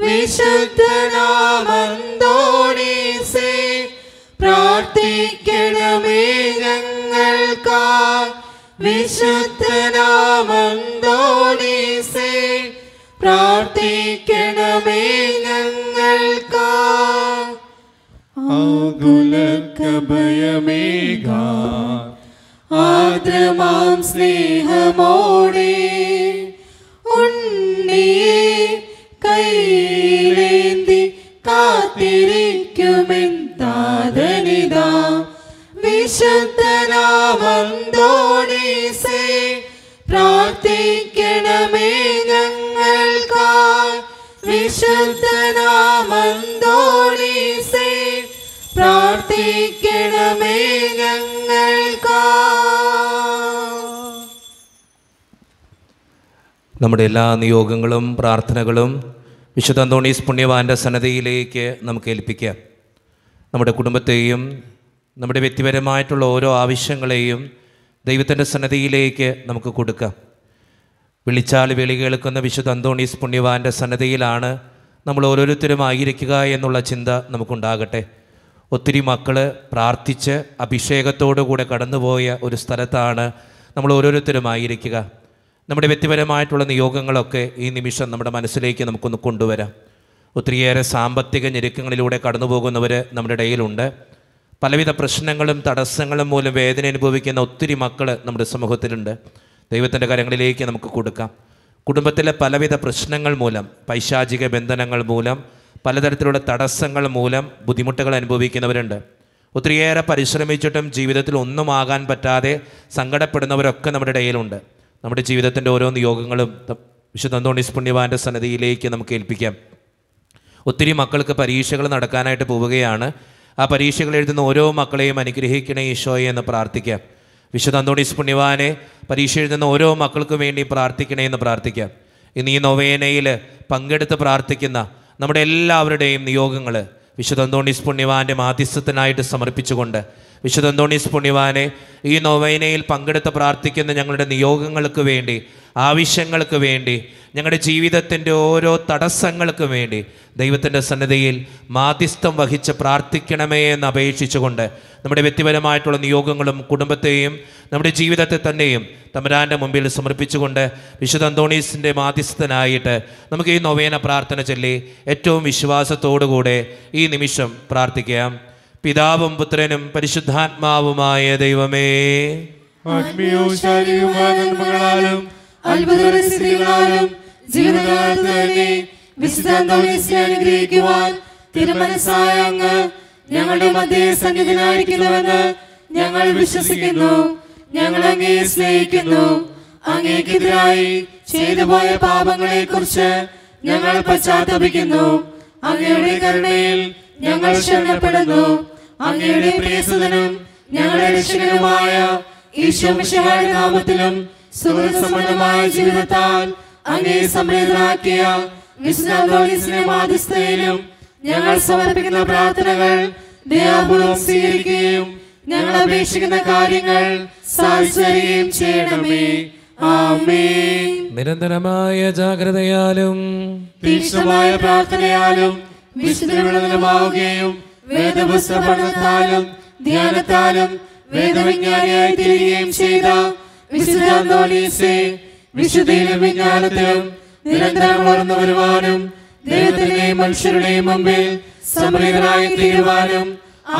വിശുദ്ധനാമന്തോണീസേ പ്രാർത്ഥിക്കണമേ ഞങ്ങൾക്കായി വിശുദ്ധനാമന്തോണീസേ പ്രാർത്ഥിക്കണമേ ഞങ്ങൾക്കായി ആകുലക്കഭയമേഘ ആദ്രമാം സ്നേഹമോടേ സന്തോടീസേ പ്രാർത്ഥിക്കണമേ ഞങ്ങൾക്കായി വിശുദ്ധനാമന്തോടീസേ പ്രാർത്ഥിക്കണമേ ഞങ്ങൾക്കായി നമ്മുടെ എല്ലാ നിയോഗങ്ങളും പ്രാർത്ഥനകളും വിശുദ്ധ അന്തോണീസ് പുണ്യവാൻ്റെ സന്നദ്ധയിലേക്ക് നമുക്ക് ഏൽപ്പിക്കാം നമ്മുടെ കുടുംബത്തെയും നമ്മുടെ വ്യക്തിപരമായിട്ടുള്ള ഓരോ ആവശ്യങ്ങളെയും ദൈവത്തിൻ്റെ സന്നദ്ധയിലേക്ക് നമുക്ക് കൊടുക്കാം വിളിച്ചാൽ വിളി കേൾക്കുന്ന വിശുദ്ധ അന്തോണീസ് പുണ്യവാൻ്റെ സന്നദ്ധയിലാണ് നമ്മൾ ഓരോരുത്തരും ആയിരിക്കുക എന്നുള്ള ചിന്ത നമുക്കുണ്ടാകട്ടെ ഒത്തിരി മക്കൾ പ്രാർത്ഥിച്ച് അഭിഷേകത്തോടുകൂടെ കടന്നുപോയ ഒരു സ്ഥലത്താണ് നമ്മൾ ഓരോരുത്തരും ആയിരിക്കുക നമ്മുടെ വ്യക്തിപരമായിട്ടുള്ള നിയോഗങ്ങളൊക്കെ ഈ നിമിഷം നമ്മുടെ മനസ്സിലേക്ക് നമുക്കൊന്ന് കൊണ്ടുവരാം ഒത്തിരിയേറെ സാമ്പത്തിക ഞെരുക്കങ്ങളിലൂടെ കടന്നു പോകുന്നവർ നമ്മുടെ ഇടയിലുണ്ട് പലവിധ പ്രശ്നങ്ങളും തടസ്സങ്ങളും മൂലം വേദന അനുഭവിക്കുന്ന ഒത്തിരി മക്കൾ നമ്മുടെ സമൂഹത്തിലുണ്ട് ദൈവത്തിൻ്റെ കാര്യങ്ങളിലേക്ക് നമുക്ക് കൊടുക്കാം കുടുംബത്തിലെ പലവിധ പ്രശ്നങ്ങൾ മൂലം പൈശാചിക ബന്ധനങ്ങൾ മൂലം പലതരത്തിലുള്ള തടസ്സങ്ങൾ മൂലം ബുദ്ധിമുട്ടുകൾ അനുഭവിക്കുന്നവരുണ്ട് ഒത്തിരിയേറെ പരിശ്രമിച്ചിട്ടും ജീവിതത്തിൽ ഒന്നും ആകാൻ പറ്റാതെ സങ്കടപ്പെടുന്നവരൊക്കെ നമ്മുടെ ഇടയിലുണ്ട് നമ്മുടെ ജീവിതത്തിൻ്റെ ഓരോ നിയോഗങ്ങളും വിശുദ്ധ അന്തോണീസ് പുണ്യവാൻ്റെ സന്നദ്ധിയിലേക്ക് നമുക്ക് ഏൽപ്പിക്കാം ഒത്തിരി മക്കൾക്ക് പരീക്ഷകൾ നടക്കാനായിട്ട് പോവുകയാണ് ആ പരീക്ഷകൾ എഴുതുന്ന ഓരോ മക്കളെയും അനുഗ്രഹിക്കണേ ഈശോയെ എന്ന് പ്രാർത്ഥിക്കാം വിശുദ്ധ അന്തോണീസ് പുണ്യവാനെ പരീക്ഷ എഴുതുന്ന ഓരോ മക്കൾക്കും വേണ്ടി പ്രാർത്ഥിക്കണേ എന്ന് പ്രാർത്ഥിക്കാം ഇന്ന് ഈ നൊവേനയിൽ പങ്കെടുത്ത് പ്രാർത്ഥിക്കുന്ന നമ്മുടെ എല്ലാവരുടെയും നിയോഗങ്ങൾ വിശുദ്ധ അന്തോണീസ് പുണ്യവാൻ്റെ മാധ്യസ്ഥത്തിനായിട്ട് സമർപ്പിച്ചുകൊണ്ട് വിശുദ്ധ അന്തോണീസ് പുണ്യവാനെ ഈ നൊവേനയിൽ പങ്കെടുത്ത് പ്രാർത്ഥിക്കുന്ന ഞങ്ങളുടെ നിയോഗങ്ങൾക്ക് വേണ്ടി ആവശ്യങ്ങൾക്ക് വേണ്ടി ഞങ്ങളുടെ ജീവിതത്തിൻ്റെ ഓരോ തടസ്സങ്ങൾക്കും വേണ്ടി ദൈവത്തിൻ്റെ സന്നദ്ധയിൽ മാധ്യസ്ഥം വഹിച്ച് പ്രാർത്ഥിക്കണമേ എന്ന് അപേക്ഷിച്ചുകൊണ്ട് നമ്മുടെ വ്യക്തിപരമായിട്ടുള്ള നിയോഗങ്ങളും കുടുംബത്തെയും നമ്മുടെ ജീവിതത്തെ തന്നെയും തമരാൻ്റെ മുമ്പിൽ സമർപ്പിച്ചുകൊണ്ട് വിശുദ്ധ അന്തോണീസിൻ്റെ മാധ്യസ്ഥനായിട്ട് നമുക്ക് ഈ നൊവേന പ്രാർത്ഥന ചൊല്ലി ഏറ്റവും വിശ്വാസത്തോടുകൂടെ ഈ നിമിഷം പ്രാർത്ഥിക്കാം പിതാവും പുത്രനും പരിശുദ്ധാത്മാവുമായ ദൈവമേ ആത്മീയവും ശാരീരികവുമായ നന്മകളാലും ജീവിതകാലം നൽകി വിശുദ്ധാന്തോളീസിനെ അനുഗ്രഹിക്കുവാൻ തിരുമനസായ അങ്ങ് ഞങ്ങളുടെ മധ്യ സന്നിധിനായിരിക്കുന്നുവെന്ന് ഞങ്ങൾ വിശ്വസിക്കുന്നു ഞങ്ങൾ അങ്ങേ സ്നേഹിക്കുന്നു അങ്ങേക്കെതിരായി ചെയ്തു പോയ പാപങ്ങളെ കുറിച്ച് ഞങ്ങൾ പശ്ചാത്തപിക്കുന്നു അങ്ങയുടെ കരുണയിൽ ഞങ്ങൾ ശരണപ്പെടുന്നു അങ്ങയുടെ പ്രിയസുതനും ഞങ്ങളുടെ രക്ഷകനുമായ ഈശോ മിഷയുടെ നാമത്തിലും സുഹൃസമ്പന്നമായ ജീവിതത്താൽ അങ്ങേ സംപ്രീതനാക്കിയ വിശ്വനാഥോളിസിനെ മാധ്യസ്ഥയിലും ഞങ്ങൾ സമർപ്പിക്കുന്ന പ്രാർത്ഥനകൾ ദയാപൂർവം സ്വീകരിക്കുകയും ഞങ്ങൾ അപേക്ഷിക്കുന്ന കാര്യങ്ങൾ സാധിച്ചുകയും ചെയ്യണമേ നിരന്തരമായ ജാഗ്രതയാലും തീക്ഷണമായ പ്രാർത്ഥനയാലും വിശുദ്ധമാവുകയും വേദപുസ്തക പഠനത്താലും ധ്യാനത്താലും വേദവിജ്ഞാനിയായി തിരികുകയും ചെയ്ത വിശുദ്ധ വിശുദ്ധിയിലും വിജ്ഞാനത്തിലും നിരന്തരം വളർന്നു വരുവാനും ദൈവത്തിന്റെയും മനുഷ്യരുടെയും മുമ്പിൽ സമൃദ്ധനായി തീരുവാനും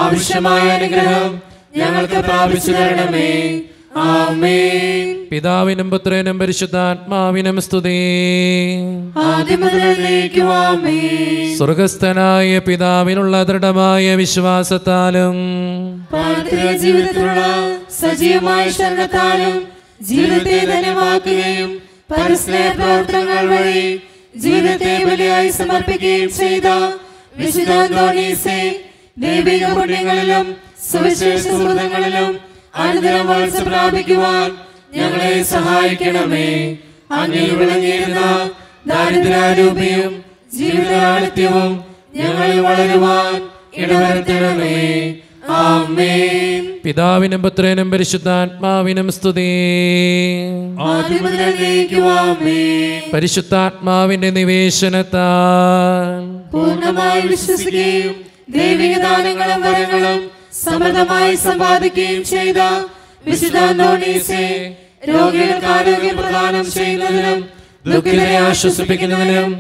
ആവശ്യമായ അനുഗ്രഹം ഞങ്ങൾക്ക് പ്രാപിച്ചു തരണമേ പിതാവിനും പുത്രനും പരിശുദ്ധാത്മാവിനും സ്തുതി സ്വർഗസ്ഥനായ പിതാവിനുള്ള ദൃഢമായ വിശ്വാസത്താലും ജീവിതത്തിലുള്ള സജീവമായ ശരണത്താലും ജീവിതത്തെ ധനമാക്കുകയും പരസ്പര പ്രവർത്തനങ്ങൾ വഴി ജീവിതത്തെ ബലിയായി സമർപ്പിക്കുകയും ചെയ്ത വിശുദ്ധാന്തോണീസെ ദൈവിക പുണ്യങ്ങളിലും സുവിശേഷ സ്മൃതങ്ങളിലും അനുദിനം വളർച്ച പ്രാപിക്കുവാൻ ഞങ്ങളെ സഹായിക്കണമേ അങ്ങനെ വിളങ്ങിയിരുന്ന ദാരിദ്ര്യാരൂപിയും ജീവിതാളിത്യവും ഞങ്ങളിൽ വളരുവാൻ ഇടവരുത്തണമേ പിതാവിനും പുത്രനും പരിശുദ്ധാത്മാവിനും സ്തുതി പരിശുദ്ധാത്മാവിന്റെ നിവേശനത്താൽ പൂർണ്ണമായി വിശ്വസിക്കുകയും ദൈവിക ദാനങ്ങളും വരങ്ങളും സമൃദ്ധമായി സമ്പാദിക്കുകയും ചെയ്ത വിശുദ്ധാന്തോണീസെ രോഗികൾക്ക് ആരോഗ്യം പ്രദാനം ചെയ്യുന്നതിനും ദുഃഖിതരെ ആശ്വസിപ്പിക്കുന്നതിനും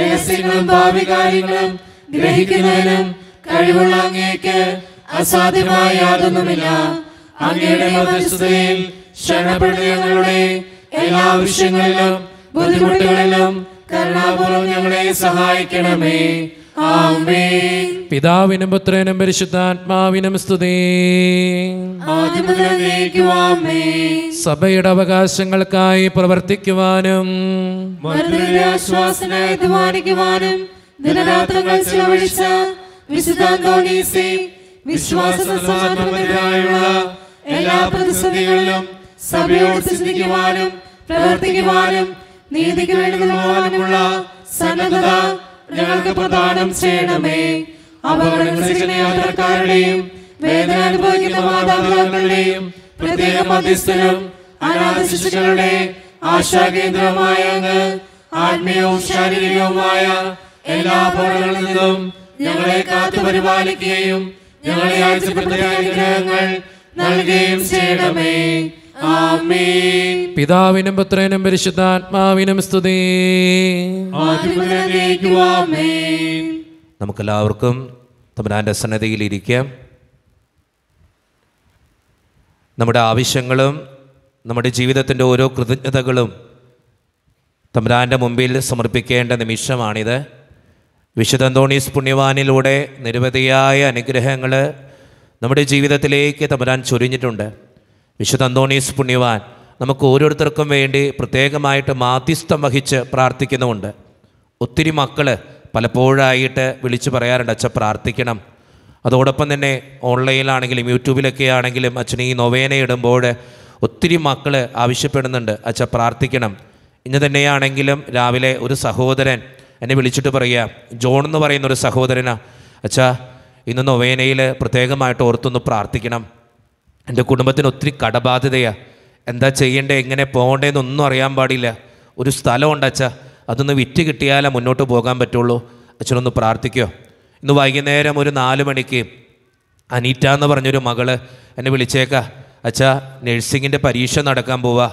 രഹസ്യങ്ങളും ഭാവി കാര്യങ്ങളും ഗ്രഹിക്കുന്നതിനും കഴിവുള്ള അങ്ങേക്ക് അസാധ്യമായ യാതൊന്നുമില്ല അങ്ങയുടെ മധ്യസ്ഥതയിൽ ശരണപ്പെടുന്ന ഞങ്ങളുടെ എല്ലാ ആവശ്യങ്ങളിലും ബുദ്ധിമുട്ടുകളിലും കരുണാപൂർവ്വം ഞങ്ങളെ സഹായിക്കണമേ പിതാവിനും പുത്രനും പരിശുദ്ധാത്മാവിനും സ്തുതി സഭയുടെ അവകാശങ്ങൾക്കായി പ്രവർത്തിക്കുവാനും ആശ്വാസനായി ദിനരാത്രങ്ങൾ ചിലവഴിച്ച വിശുദ്ധാന്തോണീസി വിശ്വാസമെതിരായുള്ള എല്ലാ പ്രതിസന്ധികളിലും സഭയോട് ചിന്തിക്കുവാനും പ്രവർത്തിക്കുവാനും നീതിക്ക് വേണ്ടി നിലവാനുമുള്ള സന്നദ്ധത ഞങ്ങൾക്ക് പ്രദാനം ചെയ്യണമേ അപകടങ്ങൾ യാത്രക്കാരുടെയും വേദന അനുഭവിക്കുന്ന മാതാപിതാക്കളുടെയും പ്രത്യേക മധ്യസ്ഥനും അനാഥ ശിശുക്കളുടെ ആശാകേന്ദ്രമായ അങ്ങ് ആത്മീയവും ശാരീരികവുമായ എല്ലാ അപകടങ്ങളിൽ നിന്നും ഞങ്ങളെ കാത്തു പരിപാലിക്കുകയും ഞങ്ങളെ അനുഗ്രഹങ്ങൾ നൽകുകയും ചെയ്യണമേ പിതാവിനും പുത്രനും പരിശുദ്ധാത്മാവിനും സ്തുതി നമുക്കെല്ലാവർക്കും തമ്പുരാന്റെ സന്നദ്ധയിൽ ഇരിക്കാം നമ്മുടെ ആവശ്യങ്ങളും നമ്മുടെ ജീവിതത്തിൻ്റെ ഓരോ കൃതജ്ഞതകളും തമ്പുരാന്റെ മുമ്പിൽ സമർപ്പിക്കേണ്ട നിമിഷമാണിത് വിശുദ്ധ അന്തോണീസ് പുണ്യവാനിലൂടെ നിരവധിയായ അനുഗ്രഹങ്ങൾ നമ്മുടെ ജീവിതത്തിലേക്ക് തമരാൻ ചൊരിഞ്ഞിട്ടുണ്ട് വിശുദ്ധ അന്തോണീസ് പുണ്യവാൻ നമുക്ക് ഓരോരുത്തർക്കും വേണ്ടി പ്രത്യേകമായിട്ട് മാധ്യസ്ഥം വഹിച്ച് പ്രാർത്ഥിക്കുന്നുമുണ്ട് ഒത്തിരി മക്കൾ പലപ്പോഴായിട്ട് വിളിച്ചു പറയാറുണ്ട് അച്ഛൻ പ്രാർത്ഥിക്കണം അതോടൊപ്പം തന്നെ ഓൺലൈനിലാണെങ്കിലും യൂട്യൂബിലൊക്കെ ആണെങ്കിലും അച്ഛൻ ഈ നൊവേന ഇടുമ്പോൾ ഒത്തിരി മക്കൾ ആവശ്യപ്പെടുന്നുണ്ട് അച്ഛൻ പ്രാർത്ഥിക്കണം ഇന്ന് തന്നെയാണെങ്കിലും രാവിലെ ഒരു സഹോദരൻ എന്നെ വിളിച്ചിട്ട് പറയുക ജോൺ എന്ന് പറയുന്ന ഒരു സഹോദരനാ അച്ഛാ ഇന്ന് നൊവേനയിൽ പ്രത്യേകമായിട്ട് ഓർത്തൊന്ന് പ്രാർത്ഥിക്കണം എൻ്റെ കുടുംബത്തിന് ഒത്തിരി കടബാധ്യതയാണ് എന്താ ചെയ്യേണ്ടേ എങ്ങനെ പോകേണ്ടതെന്നൊന്നും അറിയാൻ പാടില്ല ഒരു സ്ഥലമുണ്ട് അച്ഛാ അതൊന്ന് വിറ്റ് കിട്ടിയാലേ മുന്നോട്ട് പോകാൻ പറ്റുള്ളൂ അച്ഛനൊന്ന് പ്രാർത്ഥിക്കുക ഇന്ന് വൈകുന്നേരം ഒരു നാല് മണിക്ക് അനീറ്റ എന്ന് പറഞ്ഞൊരു മകള് എന്നെ വിളിച്ചേക്ക അച്ഛാ നഴ്സിങ്ങിൻ്റെ പരീക്ഷ നടക്കാൻ പോവാ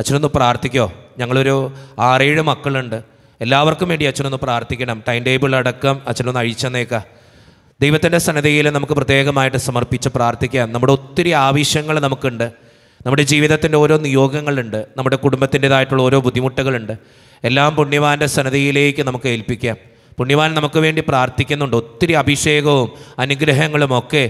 അച്ഛനൊന്ന് പ്രാർത്ഥിക്കോ ഞങ്ങളൊരു ആറേഴ് മക്കളുണ്ട് എല്ലാവർക്കും വേണ്ടി അച്ഛനൊന്ന് പ്രാർത്ഥിക്കണം ടൈം ടേബിൾ അടക്കം അച്ഛനൊന്ന് അഴിച്ചെന്നേക്കുക ദൈവത്തിൻ്റെ സന്നദ്ധയിൽ നമുക്ക് പ്രത്യേകമായിട്ട് സമർപ്പിച്ച് പ്രാർത്ഥിക്കാം നമ്മുടെ ഒത്തിരി ആവശ്യങ്ങൾ നമുക്കുണ്ട് നമ്മുടെ ജീവിതത്തിൻ്റെ ഓരോ നിയോഗങ്ങളുണ്ട് നമ്മുടെ കുടുംബത്തിൻ്റെതായിട്ടുള്ള ഓരോ ബുദ്ധിമുട്ടുകളുണ്ട് എല്ലാം പുണ്യവാൻ്റെ സന്നദ്ധയിലേക്ക് നമുക്ക് ഏൽപ്പിക്കാം പുണ്യവാൻ നമുക്ക് വേണ്ടി പ്രാർത്ഥിക്കുന്നുണ്ട് ഒത്തിരി അഭിഷേകവും അനുഗ്രഹങ്ങളും ഒക്കെ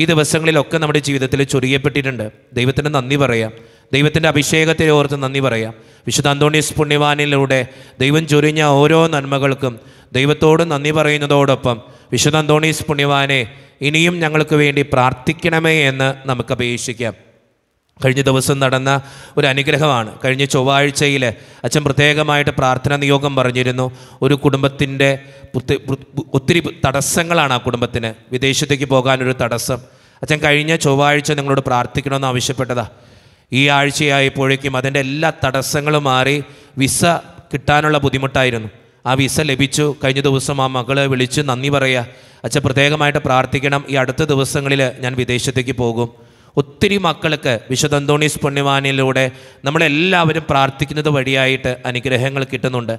ഈ ദിവസങ്ങളിലൊക്കെ നമ്മുടെ ജീവിതത്തിൽ ചൊരിയപ്പെട്ടിട്ടുണ്ട് ദൈവത്തിന് നന്ദി പറയാം ദൈവത്തിൻ്റെ അഭിഷേകത്തെ ഓർത്ത് നന്ദി പറയാം വിശുദ്ധ അന്തോണീസ് പുണ്യവാനിലൂടെ ദൈവം ചൊരിഞ്ഞ ഓരോ നന്മകൾക്കും ദൈവത്തോട് നന്ദി പറയുന്നതോടൊപ്പം വിശുദ്ധ അന്തോണീസ് പുണ്യവാനെ ഇനിയും ഞങ്ങൾക്ക് വേണ്ടി പ്രാർത്ഥിക്കണമേ എന്ന് നമുക്ക് അപേക്ഷിക്കാം കഴിഞ്ഞ ദിവസം നടന്ന ഒരു അനുഗ്രഹമാണ് കഴിഞ്ഞ ചൊവ്വാഴ്ചയിൽ അച്ഛൻ പ്രത്യേകമായിട്ട് പ്രാർത്ഥന നിയോഗം പറഞ്ഞിരുന്നു ഒരു കുടുംബത്തിൻ്റെ ഒത്തിരി തടസ്സങ്ങളാണ് ആ കുടുംബത്തിന് വിദേശത്തേക്ക് പോകാനൊരു തടസ്സം അച്ഛൻ കഴിഞ്ഞ ചൊവ്വാഴ്ച നിങ്ങളോട് പ്രാർത്ഥിക്കണമെന്ന് ആവശ്യപ്പെട്ടതാണ് ഈ ആഴ്ചയായപ്പോഴേക്കും അതിൻ്റെ എല്ലാ തടസ്സങ്ങളും മാറി വിസ കിട്ടാനുള്ള ബുദ്ധിമുട്ടായിരുന്നു ആ വിസ ലഭിച്ചു കഴിഞ്ഞ ദിവസം ആ മകളെ വിളിച്ച് നന്ദി പറയുക അച്ഛൻ പ്രത്യേകമായിട്ട് പ്രാർത്ഥിക്കണം ഈ അടുത്ത ദിവസങ്ങളിൽ ഞാൻ വിദേശത്തേക്ക് പോകും ഒത്തിരി മക്കൾക്ക് വിശുദ്ധന്തോണീസ് പുണ്യവാനിലൂടെ നമ്മളെല്ലാവരും പ്രാർത്ഥിക്കുന്നത് വഴിയായിട്ട് അനുഗ്രഹങ്ങൾ കിട്ടുന്നുണ്ട്